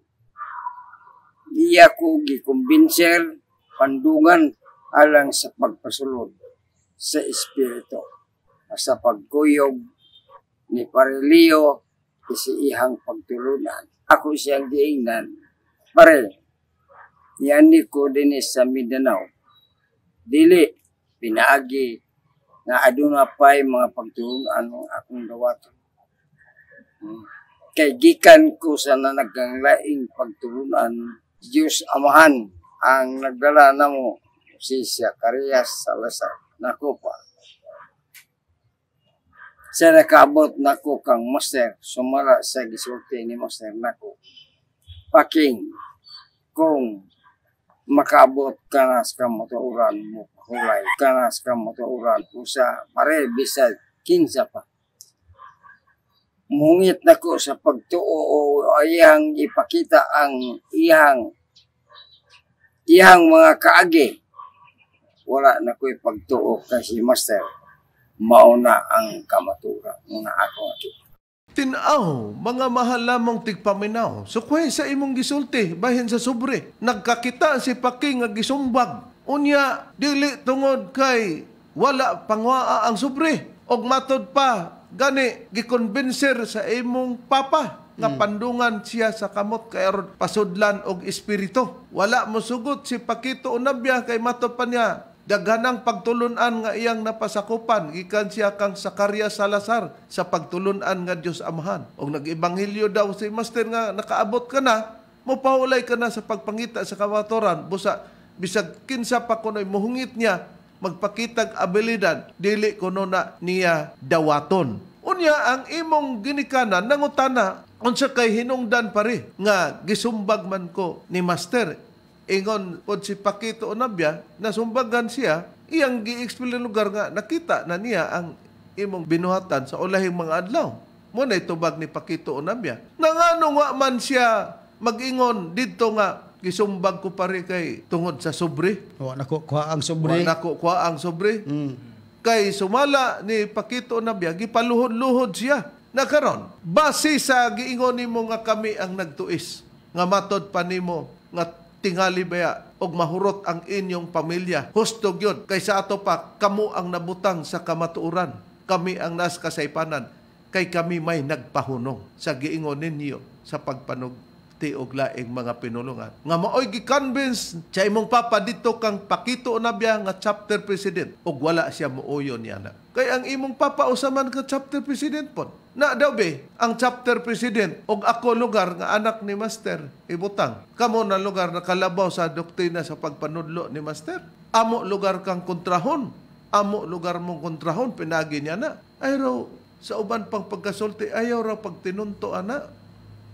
diya ko gikumbinser pandungan alang sa pagpasulod sa Espiritu sa pagkuyog ni Parilio isiihang pagtulunan ako siyang giingnan. Pare, yani ko din sa Mindanao. Dili, pinaagi, nga aduna pa'y mga pagtuong anong akong dawato. Hmm. Kay gikan ko sa laing pagtulunan, Diyos Amahan ang nagdala na mo si Zacarias Salazar. Nakupa, sa nakaabot nako kang master, sumara sa gisulti ni master nako. Paking kung makaabot ka sa motoran mo hulay ka sa motoran usa pare bisag kinsa pa mungit nako sa pagtuo o iyang ipakita ang iyang iyang mga kaagi wala na ko'y pagtuo kasi master mauna ang kamatura ng ako nga Tinaw, mga mahal lamong tigpaminaw. Sukwe sa imong gisulti, bahin sa sobre. Nagkakita si Paki nga gisumbag. Unya, dili tungod kay wala pangwaa ang sobre. Og matod pa, gani, gikonbinser sa imong papa nga hmm. pandungan siya sa kamot kay pasudlan og espiritu. Wala mo sugot si Pakito unabya kay matod pa niya Daganang pagtulunan nga iyang napasakupan gikan siya kang Sakarya Salazar sa pagtulunan nga Dios Amahan. Og nag-ebanghelyo daw si Master nga nakaabot ka na, mopaulay ka na sa pagpangita sa kawatoran busa bisag kinsa pa kunoy muhungit niya magpakitag abilidad dili kuno na niya dawaton. Unya ang imong ginikanan nangutana unsa kay hinungdan pare nga gisumbag man ko ni Master ingon pod si Pakito Onabya nasumbagan siya iyang gi-explain lugar nga nakita na niya ang imong binuhatan sa ulahing mga adlaw mo na itubag ni Pakito Onabya nangano nga man siya magingon didto nga gisumbag ko pare kay tungod sa sobre. Wa nako kuha ang sobre. Wa nako kuha ang sobre. Mm. Kay sumala ni Pakito na biya gipaluhod-luhod siya. Nakaron, base sa giingon nimo nga kami ang nagtuis nga matod pa nimo nga tingali baya og mahurot ang inyong pamilya. Husto gyud kaysa ato pa kamo ang nabutang sa kamatuoran. Kami ang nas kasaypanan kay kami may nagpahunong sa giingon ninyo sa pagpanog og laing mga pinulungan. Nga maoy gi-convince sa imong papa dito kang pakito na biya nga chapter president og wala siya muuyon niya na. Kay ang imong papa usaman ka chapter president pod na daw ang chapter president og ako lugar nga anak ni master ibutang. Kamo na lugar na kalabaw sa doktrina sa pagpanudlo ni master. Amo lugar kang kontrahon. Amo lugar mong kontrahon pinagi niya na. Ay raw sa uban pang pagkasulti ayaw raw pagtinunto ana.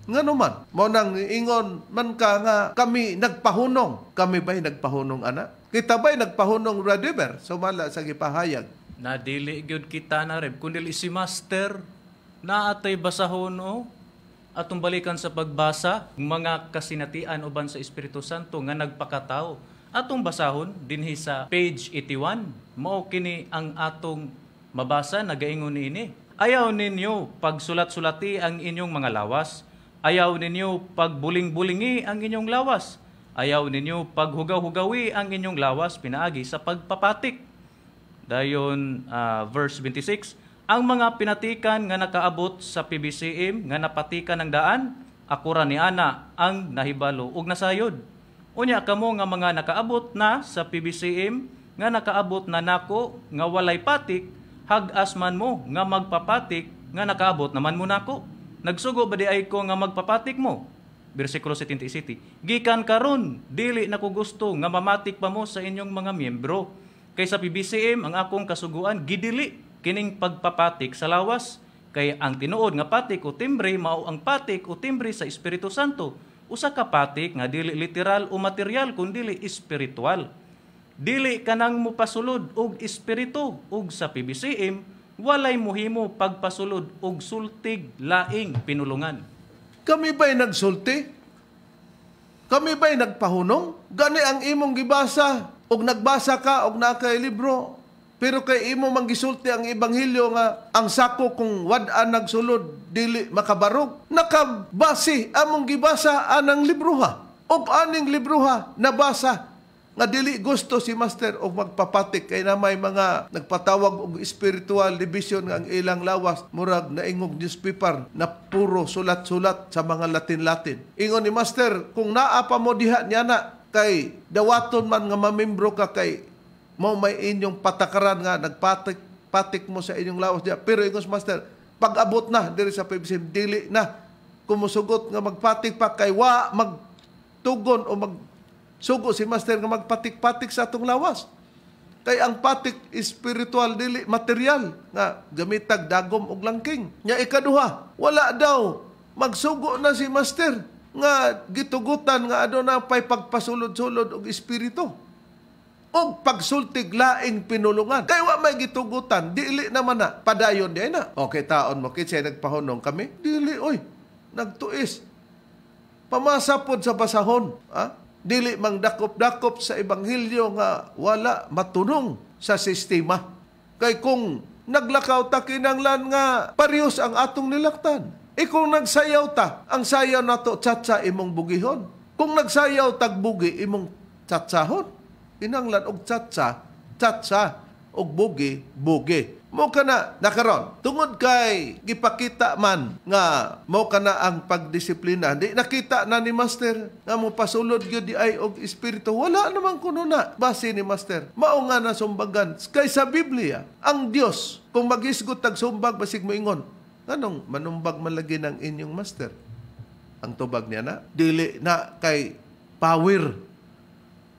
Ngano man, mo nang ingon man ka nga kami nagpahunong. Kami ba'y nagpahunong ana? Kita ba'y nagpahunong Radiver? Sumala sa gipahayag. Nadili gyud kita na rib kundi si master naatay basahono atong balikan sa pagbasa mga kasinatian uban sa Espiritu Santo nga nagpakatao atong basahon dinhi sa page 81 mao kini ang atong mabasa nagaingon niini ayaw ninyo pagsulat-sulati ang inyong mga lawas ayaw ninyo pagbuling-bulingi ang inyong lawas ayaw ninyo paghugaw-hugawi ang inyong lawas pinaagi sa pagpapatik dayon uh, verse 26 ang mga pinatikan nga nakaabot sa PBCM nga napatikan ng daan, akura ni Ana ang nahibalo ug nasayod. Unya kamo nga mga nakaabot na sa PBCM nga nakaabot na nako nga walay patik, hag-as man mo nga magpapatik nga nakaabot naman mo nako. Nagsugo ba di ay ko nga magpapatik mo? Versikulo 77. Gikan karon, dili na ko gusto nga mamatik pa mo sa inyong mga miyembro. Kaysa PBCM ang akong kasuguan gidili kining pagpapatik sa lawas kay ang tinuod nga patik o timbre mao ang patik o timbre sa Espiritu Santo usa ka patik nga dili literal o material kundi espiritual dili kanang mupasulod og espiritu og sa PBCM walay mohimo pagpasulod og sultig laing pinulungan kami ba'y nagsulti kami ba'y nagpahunong gani ang imong gibasa og nagbasa ka og naa libro pero kay imo manggisulti ang ebanghelyo nga ang sako kung wad-an nagsulod dili makabarog nakabasi among gibasa anang libruha og aning libruha nabasa nga dili gusto si master og magpapatik kay na may mga nagpatawag og spiritual division nga ang ilang lawas murag naingog newspaper na puro sulat-sulat sa mga Latin-Latin. Ingon ni master kung naa pa mo diha niya na kay dawaton man nga mamembro ka kay mao may inyong patakaran nga nagpatik patik mo sa inyong lawas diya. Pero ingos master, pag-abot na diri sa PBSM, dili na kumusugot nga magpatik pa kay wa magtugon o magsugo si master nga magpatik-patik sa atong lawas. Kay ang patik spiritual dili material nga gamitag dagom og langking. Nya ikaduha, wala daw magsugo na si master nga gitugutan nga aduna pay pagpasulod-sulod og espiritu o pagsultig laing pinulungan. Kaya wa may gitugutan, dili naman na, padayon di na. Okay, taon mo, kitsay nagpahunong kami, dili, oy, nagtuis. Pamasapod sa basahon. Ha? Dili mang dakop-dakop sa ebanghilyo nga wala matunong sa sistema. Kay kung naglakaw ta kinanglan nga parius ang atong nilaktan. E kung nagsayaw ta, ang sayaw nato tsatsa imong bugihon. Kung nagsayaw tagbugi imong tsatsahon kinanglan og tsatsa, tsatsa, og bugi, bugi. Mo ka na nakaron. Tungod kay gipakita man nga mo ka na ang pagdisiplina. Di nakita na ni Master nga mo pasulod gyud di ay og espiritu. Wala naman kuno na base ni Master. Mao nga na sumbagan kay sa Biblia ang Diyos, kung magisgot tag sumbag basig moingon. Anong manumbag man lagi ng inyong Master? Ang tubag niya na dili na kay power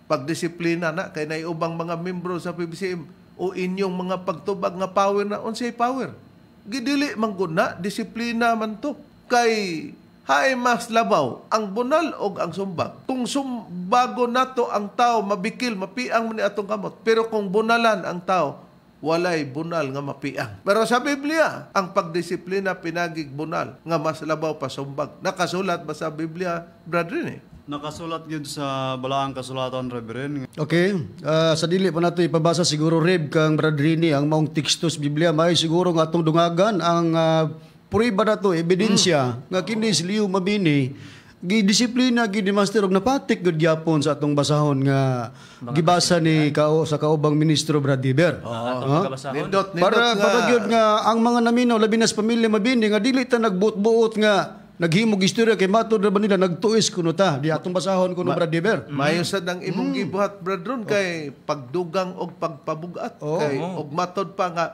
pagdisiplina na kay nay ubang mga miyembro sa PBCM o inyong mga pagtubag nga power na unsay power. Gidili man gud na disiplina man to kay hay mas labaw ang bunal og ang sumbag. Kung sumbago nato ang tao mabikil mapiang man atong kamot pero kung bunalan ang tao walay bunal nga mapiang. Pero sa Biblia, ang pagdisiplina pinagig bunal nga mas labaw pa sumbag. Nakasulat ba sa Biblia, brethren eh? Nakasulat yun sa Balaang Kasulatan, Reverend. Okay. Uh, sa dili pa nato ipabasa siguro, Reb, kang Bradrini, ang maong tekstos Biblia, may siguro nga atong dungagan ang uh, puriba na to, ebidensya, mm. nga kini si Leo Mabini, gidisiplina gid ni Master og napatik good yapon sa atong basahon nga Mga gibasa ni kao sa kaubang ministro Bradiber. Oh, ah? huh? para nga. para nga ang mga namino labi na sa pamilya mabini nga dili ta nagbuot-buot nga naghimog istorya kay matod na nila nagtuis kuno ta di atong basahon kuno brad Deber. Mayo mm-hmm. sad ang imong mm. gibuhat brad ron oh. kay pagdugang og pagpabugat oh. kay oh. og matod pa nga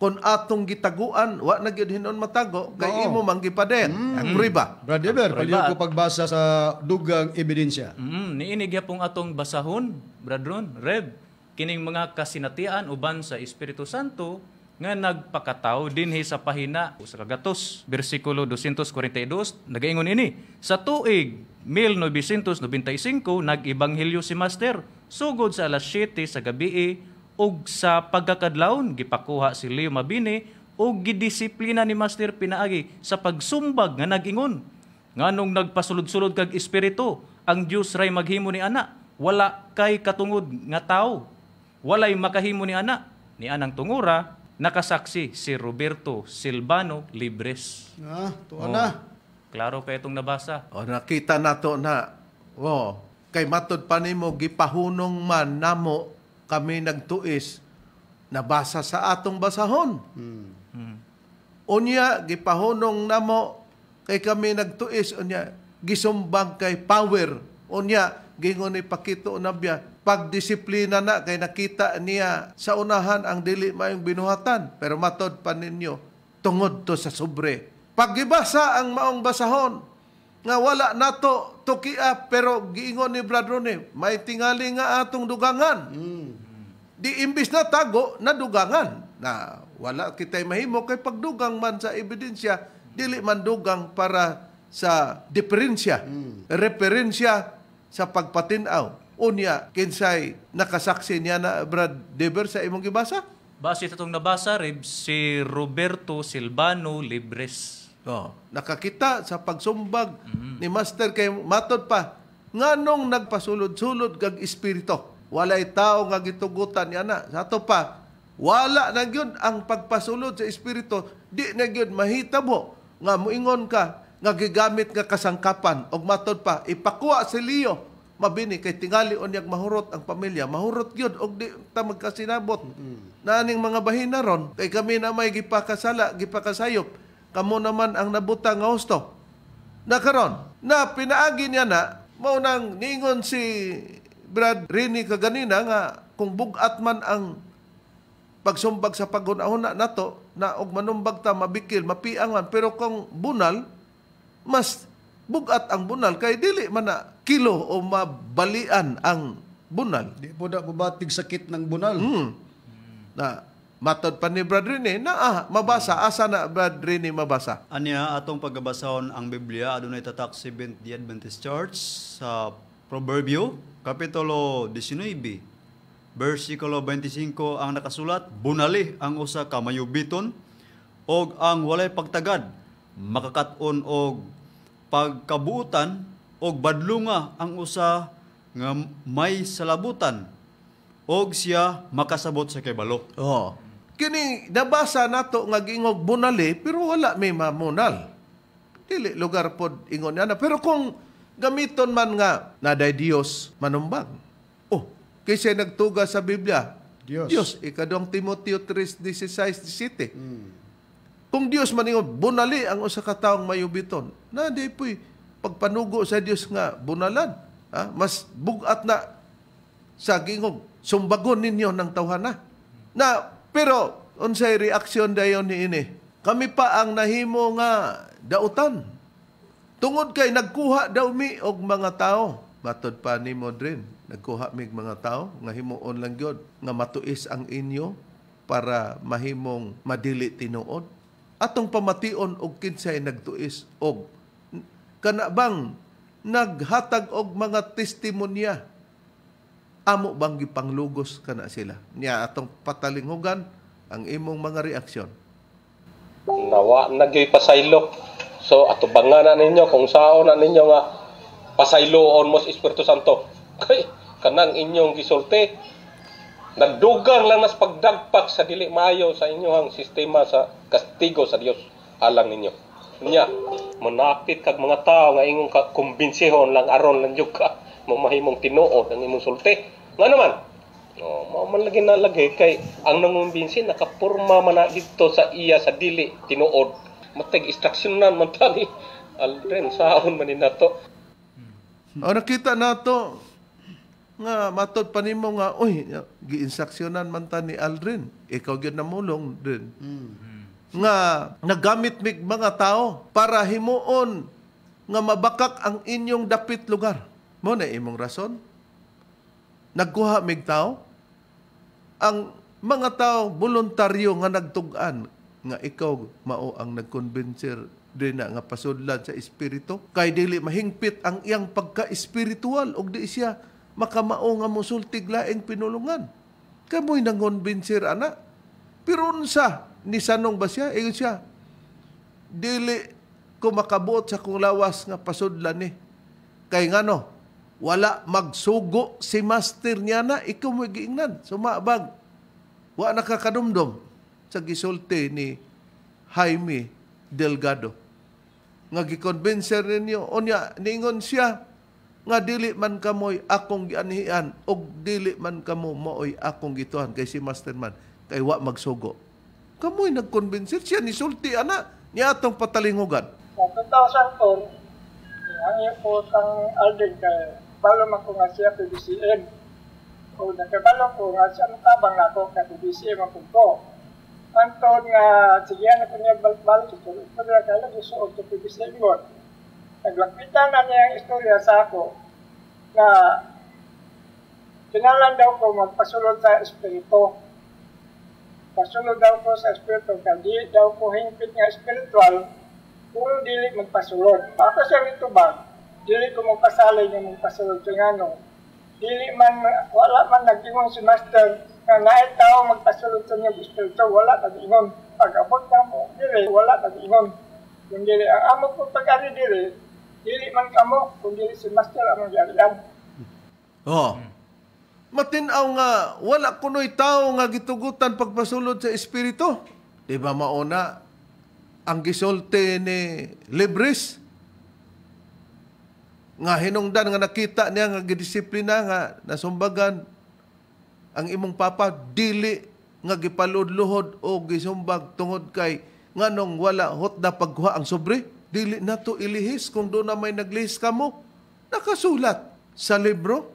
kon atong gitaguan wa na gyud hinon matago kay oh. imo manggipaden mm. ang riba brad Deber paliyo ko pagbasa sa dugang ebidensya. Mm, niini gyapong atong basahon brad ron Reb kining mga kasinatian uban sa Espiritu Santo nga nagpakataw dinhi sa pahina sa kagatos bersikulo 242 nagaingon ini sa tuig 1995 nag nagibanghelyo si Master sugod sa alas 7 sa gabi ug sa pagkakadlawon gipakuha si Leo Mabini ug gidisiplina ni Master pinaagi sa pagsumbag nga nagingon nganong nagpasulod-sulod kag espiritu ang Dios ray maghimo ni ana wala kay katungod nga tao walay makahimo ni ana ni anang tungura nakasaksi si Roberto Silvano Libres. Ah, to oh. na. Klaro pa itong nabasa. O, oh, nakita na to na. Oh, kay matod pa nimo gipahunong man namo kami nagtuis nabasa sa atong basahon. Hmm. hmm. Unya gipahunong namo kay kami nagtuis unya gisumbang kay power unya gingon ipakito na biya pagdisiplina na kay nakita niya sa unahan ang dili mayong binuhatan pero matod pa ninyo tungod to sa sobre pagibasa ang maong basahon nga wala nato tukia pero giingon ni Bradrone may tingali nga atong dugangan mm. di imbis na tago na dugangan na wala kita mahimo kay pagdugang man sa ebidensya dili man dugang para sa diferensya mm. referensya sa pagpatinaw unya kinsay nakasaksi niya na Brad Dever sa imong gibasa? Base itong nabasa rib si Roberto Silvano Libres. Oh, nakakita sa pagsumbag mm-hmm. ni Master kay matod pa nganong nagpasulod-sulod kag espirito. Walay tao nga gitugutan niya na. Sa ato pa, wala na gyud ang pagpasulod sa espirito, di na gyud mahitabo nga muingon ka nga gigamit nga kasangkapan og matod pa ipakuha si Leo mabini kay tingali on yak mahurot ang pamilya mahurot gyud og di ta magkasinabot mm-hmm. naaning mga bahina ron kay kami na may gipakasala gipakasayop kamo naman ang nabutang nga husto na karon na pinaagi niya na mao nang ningon si Brad Rini kaganina nga kung bugat man ang pagsumbag sa pagunahuna nato na og manumbag ta mabikil mapiangan pero kung bunal mas bugat ang bunal kay dili man na kilo o mabalian ang bunal. Di po na mabatig sakit ng bunal. Mm. Na matod pa ni Bradrini na ah, mabasa asa na Bradrini mabasa. Anya atong pagabasahon ang Biblia adunay tatak 7th Day Adventist Church sa Proverbio kapitulo 19 versikulo 25 ang nakasulat bunali ang usa ka mayubiton og ang walay pagtagad makakaton og pagkabutan og badlunga ang usa nga may salabutan og siya makasabot sa kebalo. Oh. Kini nabasa nato nga gingog bunali pero wala may mamunal. Dili lugar pod ingon ana pero kung gamiton man nga naday Dios manumbag. Oh, kaysa nagtuga sa Biblia. Dios. Dios, ikadong Timoteo 3:16-17. Mm. Kung Dios maningon, bunali ang usa ka taong mayubiton. Na di po'y pagpanugo sa Dios nga bunalan. Ha? Mas bugat na sa gingog. Sumbagon ninyo ng tawhana. Na, pero, unsay reaksyon dayon ni ini. Kami pa ang nahimo nga dautan. Tungod kay nagkuha daw mi og mga tao. Matod pa ni Modrin, nagkuha mig mga tao nga himuon lang gyud nga matuis ang inyo para mahimong madili tinuod atong pamation og kinsay nagtuis og kana bang naghatag og mga testimonya amo bang gipanglugos kana sila niya atong patalinghugan ang imong mga reaksyon nawa nagay pasaylok so atubangan na ninyo kung saon na ninyo nga pasaylo mo sa Espiritu Santo [laughs] kay kanang inyong gisulti Nagdugar lang nas pagdagpak sa dili maayo sa inyohang sistema sa kastigo sa Dios alang ninyo. Nya, manakit kag mga tao nga ka kumbinsiyon lang aron lang jud ka mamahimong tinuod ang imong sulti. Nga naman, no, mao man lagi na lagi kay ang nangumbinsi nakapurma man na dito sa iya sa dili tinuod. Matag instruction na man tani. Aldren saon man ni nato. Hmm. Oh, nakita nato nga matod pa nimo nga oy giinsaksyonan man ta ni Aldrin ikaw gyud na namulong din mm. nga nagamit mig mga tao para himuon nga mabakak ang inyong dapit lugar mo na imong rason nagkuha mig tao ang mga tao voluntaryo nga nagtugan nga ikaw mao ang nagkonbinsir din na nga pasudlan sa espiritu kay dili mahingpit ang iyang pagka-espiritual og di siya makamao nga musultig laing pinulungan. mo'y nangonbinsir ana. Pero unsa ni sanong ba siya? Ingon siya, dili ko makabot sa kong lawas nga pasudlan ni. Eh. Kay ngano, wala magsugo si master niya na, ikaw mo giingnan. Sumabag. Wa nakakadumdom sa gisulti ni Jaime Delgado. Nga gikonbinser ninyo, o niya, ningon siya, nga dili man kamoy akong gianhian og dili man kamo mooy akong gituhan kay si masterman kay wa magsugo kamoy nagkonbinsir siya ni sulti ana ni atong patalingugan 2004 ang ipot ang Alden kay balo man ko nga siya PBCM o nakabalo ko nga siya matabang ako kay PBCM ang ko Anton nga sige na kunya balbal ko pero kaya gusto og PBCM mo Naglagpitan na niya ang istorya sa ako na Tinalan daw ko magpasulod sa Espiritu. Pasulod daw ko sa Espiritu, kasi daw ko hingpit nga spiritual, puro dili magpasulod. Ako sa rito ba, dili ko magpasalay nga magpasulod sa ngano. Dili man, wala man nag-ingon si Master, na naay tao magpasulod sa nga Espiritu, wala nag-ingon. Pag abot na mo, dili, wala nag-ingon. Kung dili, ang amok ko pag-ari dili, Dili man kamo, kung dili si Master ang magagalang. Oo. Oh. Matinaw nga, wala kunoy tao nga gitugutan pagpasulod sa Espiritu. Di ba mauna, ang gisulte ni Libris, nga hinungdan nga nakita niya nga gidisiplina nga nasumbagan ang imong papa dili nga luhod o gisumbag tungod kay nganong wala hot na pagkuha ang sobre dili na to ilihis kung doon na may naglihis ka mo. Nakasulat sa libro.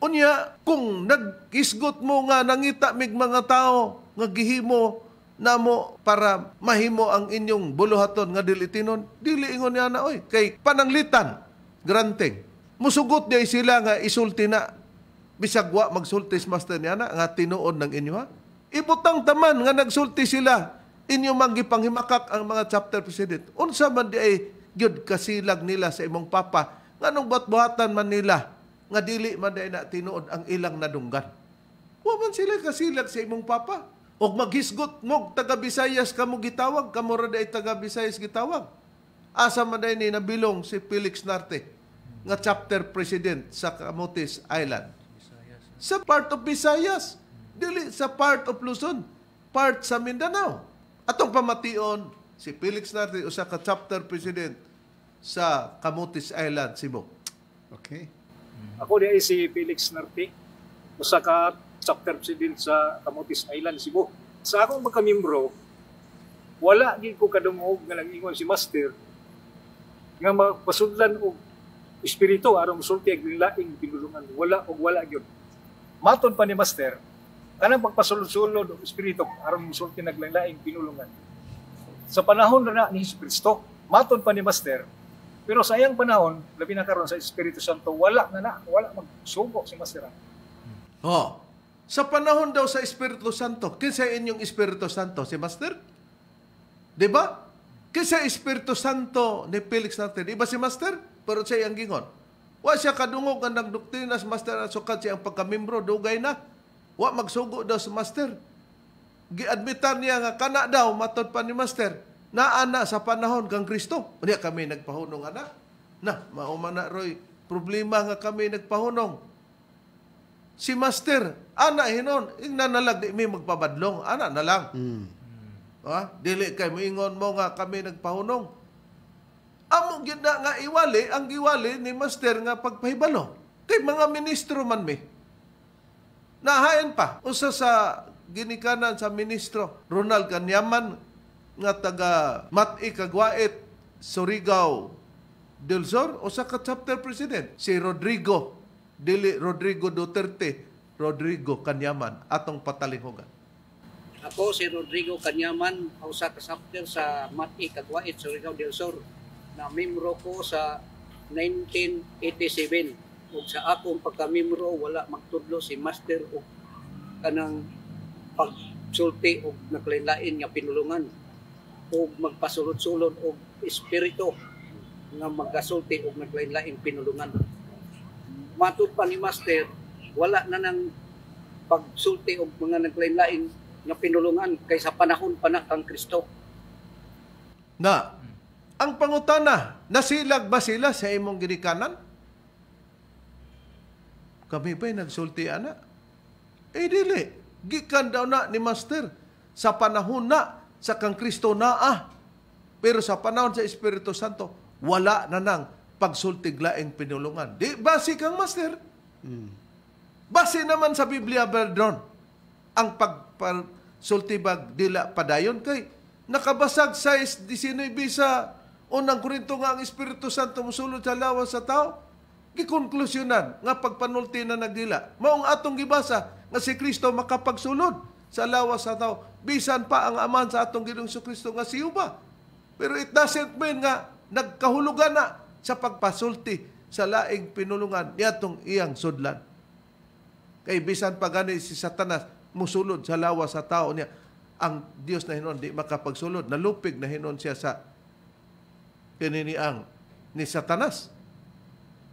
Unya, kung nagisgot mo nga nangita mig mga tao nga gihimo namo para mahimo ang inyong buluhaton nga dili tinon dili ingon niya na oy kay pananglitan granting musugot day sila nga isulti na bisag wa magsulti master niya na nga tinuon ng inyo ha ibutang taman nga nagsulti sila inyo mangipanghimakak ang mga chapter president. Unsa man di ay gyud kasilag nila sa imong papa nganong batbuhatan man nila nga dili man di na tinuod ang ilang nadunggan. Wa man sila kasilag sa imong papa. Og maghisgot mog taga Bisayas kamo gitawag kamo ra day taga Bisayas gitawag. Asa man day ni nabilong si Felix Narte nga chapter president sa Camotes Island. Sa part of Visayas, dili sa part of Luzon, part sa Mindanao. Atong pamation, si Felix Narte, usa ka chapter president sa Camotes Island, Cebu. Okay. Ako di si Felix Narte, usa ka chapter president sa Camotes Island, Cebu. Sa akong pagkamimbro, wala gid ko kadungog nga nag-ingon si Master nga mapasudlan og espiritu aron musulti ang laing pinulungan. Wala og wala gyud. Maton pa ni Master, kanang pagpasulod-sulod og espiritu aron musulti naglain-laing pinulungan sa panahon na, ni Hesus Kristo matod pa ni Master pero sa iyang panahon labi na karon sa Espiritu Santo wala na na wala magsugo si Master oh sa panahon daw sa Espiritu Santo kinsa inyong Espiritu Santo si Master di ba kinsa Espiritu Santo ni Felix natin iba si Master pero siya ang gingon wa siya kadungog ang nagdoktrina si Master at sukat siya ang pagkamimbro dugay na Wa magsugo daw si master. Giadmitan niya nga kana daw matod pa ni master na na sa panahon kang Kristo. Unya kami nagpahunong ana. Na, mauma na roy problema nga kami nagpahunong. Si master, ana hinon, ingna na lang di mi magpabadlong, ana na lang. Mm. Ah, dili kay moingon mo nga kami nagpahunong. Amo gid na nga iwali ang giwali ni master nga pagpahibalo. Kay mga ministro man mi. Nahain pa, usa sa ginikanan sa ministro Ronald Kanyaman, nga taga Mati Kagwait, Surigao del Sur, usa ka chapter president si Rodrigo dili Rodrigo Duterte, Rodrigo Kanyaman, atong patalingogan. Ako si Rodrigo Kanyaman, usa ka chapter sa Mati Kagwait, Surigao del Sur na membro ko sa 1987 ug sa akong pagkamembro wala magtudlo si master og kanang pagsulti og naglain-lain nga pinulungan og magpasulod-sulod og espiritu nga magasulti og naglain-lain pinulungan matud pa ni master wala na nang pagsulti og mga naglain-lain nga pinulungan kaysa panahon pa na kang Kristo na ang pangutana nasilag ba sila sa imong ginikanan kami pa'y nagsulti ana. Eh dili. Gikan daw na ni Master. Sa panahon na, sa kang Kristo na ah. Pero sa panahon sa Espiritu Santo, wala na nang pagsultig laing pinulungan. Di basi kang Master. Hmm. Base naman sa Biblia, Berdon, ang pagsultibag dila padayon kay nakabasag sa 19 sa unang korinto nga ang Espiritu Santo musulod sa lawas sa tao gikonklusyonan nga pagpanulti na nagdila. Maong atong gibasa nga si Kristo makapagsulod sa lawas sa tao. Bisan pa ang aman sa atong Ginoong si Kristo nga siuba. Pero it doesn't mean nga nagkahulugan na sa pagpasulti sa laing pinulungan niatong iyang sudlan. Kay bisan pa gani si Satanas musulod sa lawas sa tao niya. Ang Dios na hinon di makapagsulod, nalupig na hinon siya sa kininiang ni Satanas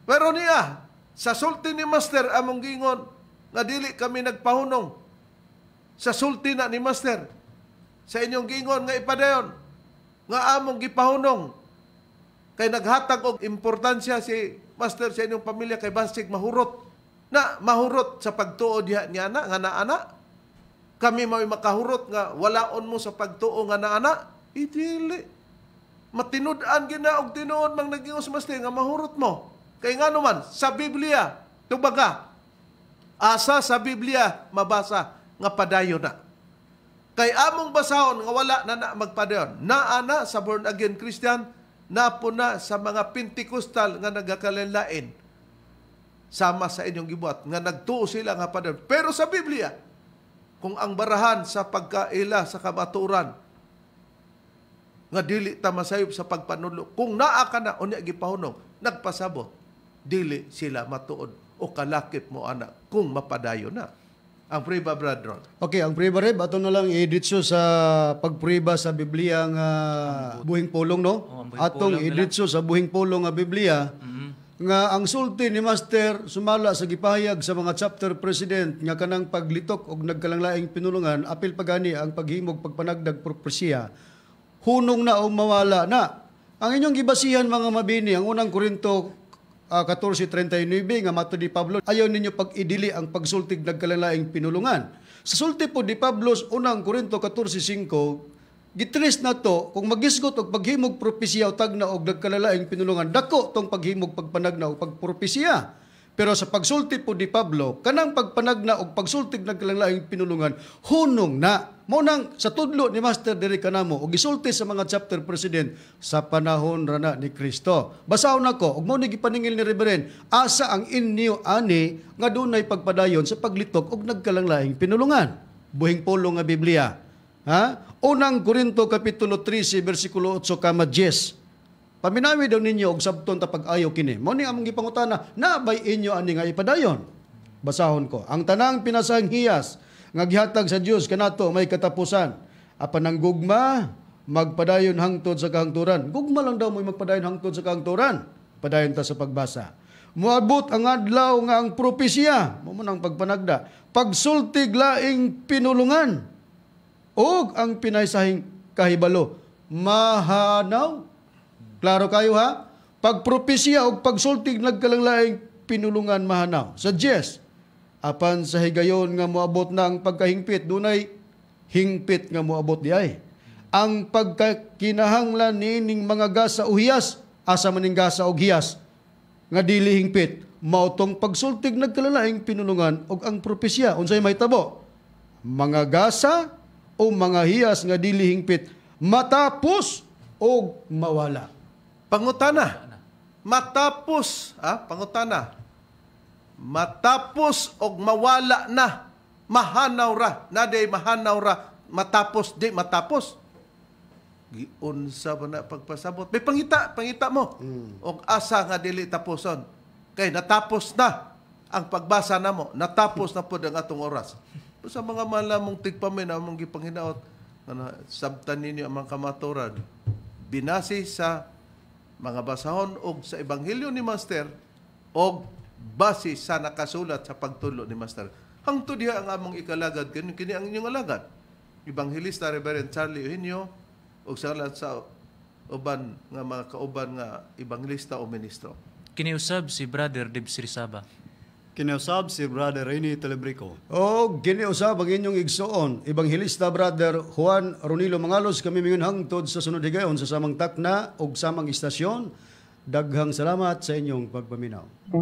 pero niya, sa sulti ni Master among gingon, nga dili kami nagpahunong sa sulti na ni Master. Sa inyong gingon nga ipadayon, nga among gipahunong, kay naghatag og importansya si Master sa inyong pamilya kay basig mahurot na mahurot sa pagtuo diha niya ana nga naana kami may makahurot nga walaon mo sa pagtuo nga naana idili matinud-an gina og tinuod mang naging usmaste nga mahurot mo Kay nga naman, sa Biblia, tubaga, asa sa Biblia mabasa nga padayon na. Kay among basahon nga wala na na magpadayon, naana sa born again Christian, napo na sa mga Pentecostal nga nagakalinlain sama sa inyong gibuhat nga nagtuo sila nga padayon. Pero sa Biblia, kung ang barahan sa pagkaila sa kamaturan nga dili ta masayop sa pagpanulo, kung naa ka na unya gipahunong, nagpasabot dili sila matuod o kalakip mo anak kung mapadayo na. Ang priba, brethren. Okay, ang priba, Reb, ato na lang i-edit so sa pagpriba sa Biblia nga uh, buhing pulong, no? Oh, Atong i-edit so sa buhing pulong nga Biblia, mm-hmm. nga ang sulti ni Master sumala sa gipahayag sa mga chapter president nga kanang paglitok og nagkalanglaing pinulungan, apil pagani ang paghimog pagpanagdag propesya. Hunong na o mawala na. Ang inyong gibasihan mga mabini, ang unang Korinto uh, ah, 14.39 nga mato ni Pablo, ayaw ninyo pag-idili ang pagsultig nagkalalaing pinulungan. Sa sulti po ni Pablo, unang Korinto 14.5, gitris na to, kung magisgot og paghimog propesya o tagna og nagkalalaing pinulungan, dako tong paghimog pagpanagna o pagpropesya. Pero sa pagsulti po ni Pablo, kanang pagpanagna o pagsultig nagkalanglaing pinulungan, hunong na. Mo nang sa tudlo ni Master Derek Anamo o gisulti sa mga chapter president sa panahon rana ni Kristo. Basaw na ko, ug mo ni gipaningil ni Reverend, asa ang inyo ani nga dunay pagpadayon sa paglitok og nagkalanglaing pinulungan. Buhing polo nga Biblia. Ha? Unang Korinto Kapitulo 13, versikulo 8, kama 10. Paminawi daw ninyo og sabton ta pag-ayo kini. Mao ni among gipangutana, nabay inyo ani nga ipadayon. Basahon ko. Ang tanang pinasang hiyas nga gihatag sa Dios kanato may katapusan. Apan ang gugma magpadayon hangtod sa kahangturan. Gugma lang daw mo magpadayon hangtod sa kahangturan. Padayon ta sa pagbasa. Muabot ang adlaw nga ang propesya, mo nang pagpanagda, pagsultig laing pinulungan. Og ang pinaisahing kahibalo, mahanaw Klaro kayo ha? Pagpropesya o pagsultig nagkalanglaing pinulungan mahanaw. Suggest, apan sa higayon nga moabot na ang pagkahingpit, dunay hingpit nga moabot di ay. Ang pagkakinahanglan nining mga gasa o hiyas, asa maning gasa o hiyas, nga dili hingpit, mautong pagsultig nagkalalaing pinulungan og ang propesya. Unsay may tabo? Mga gasa o mga hiyas nga dili hingpit, matapos o mawala. Pangutana. Matapos, ah, pangutana. Matapos og mawala na, mahanaw ra, Na naday mahanaw ra, matapos di matapos. Giunsa ba na pagpasabot? May pangita, pangita mo. Mm. Og asa nga dili tapuson. Kay natapos na ang pagbasa na mo. natapos na pud ang atong oras. Sa mga malamong tigpamin mong gipanginaot, ano, sabtan ninyo ang mga kamaturan, binasi sa mga basahon og sa ebanghelyo ni Master og base sa nakasulat sa pagtulo ni Master. Hangto diha ang among ikalagad kini kini ang inyong alagad. Ebanghelista Reverend Charlie Eugenio og sa sa uban nga mga kauban nga ebanghelista o ministro. Kiniusab si Brother Debsir Saba. Kinausab si Brother Rene Telebrico. Oh, giniusab ang inyong igsoon, Ibanghilista Brother Juan Ronilo Mangalos, kami mingon hangtod sa sunod higayon sa samang takna o samang istasyon. Daghang salamat sa inyong pagpaminaw.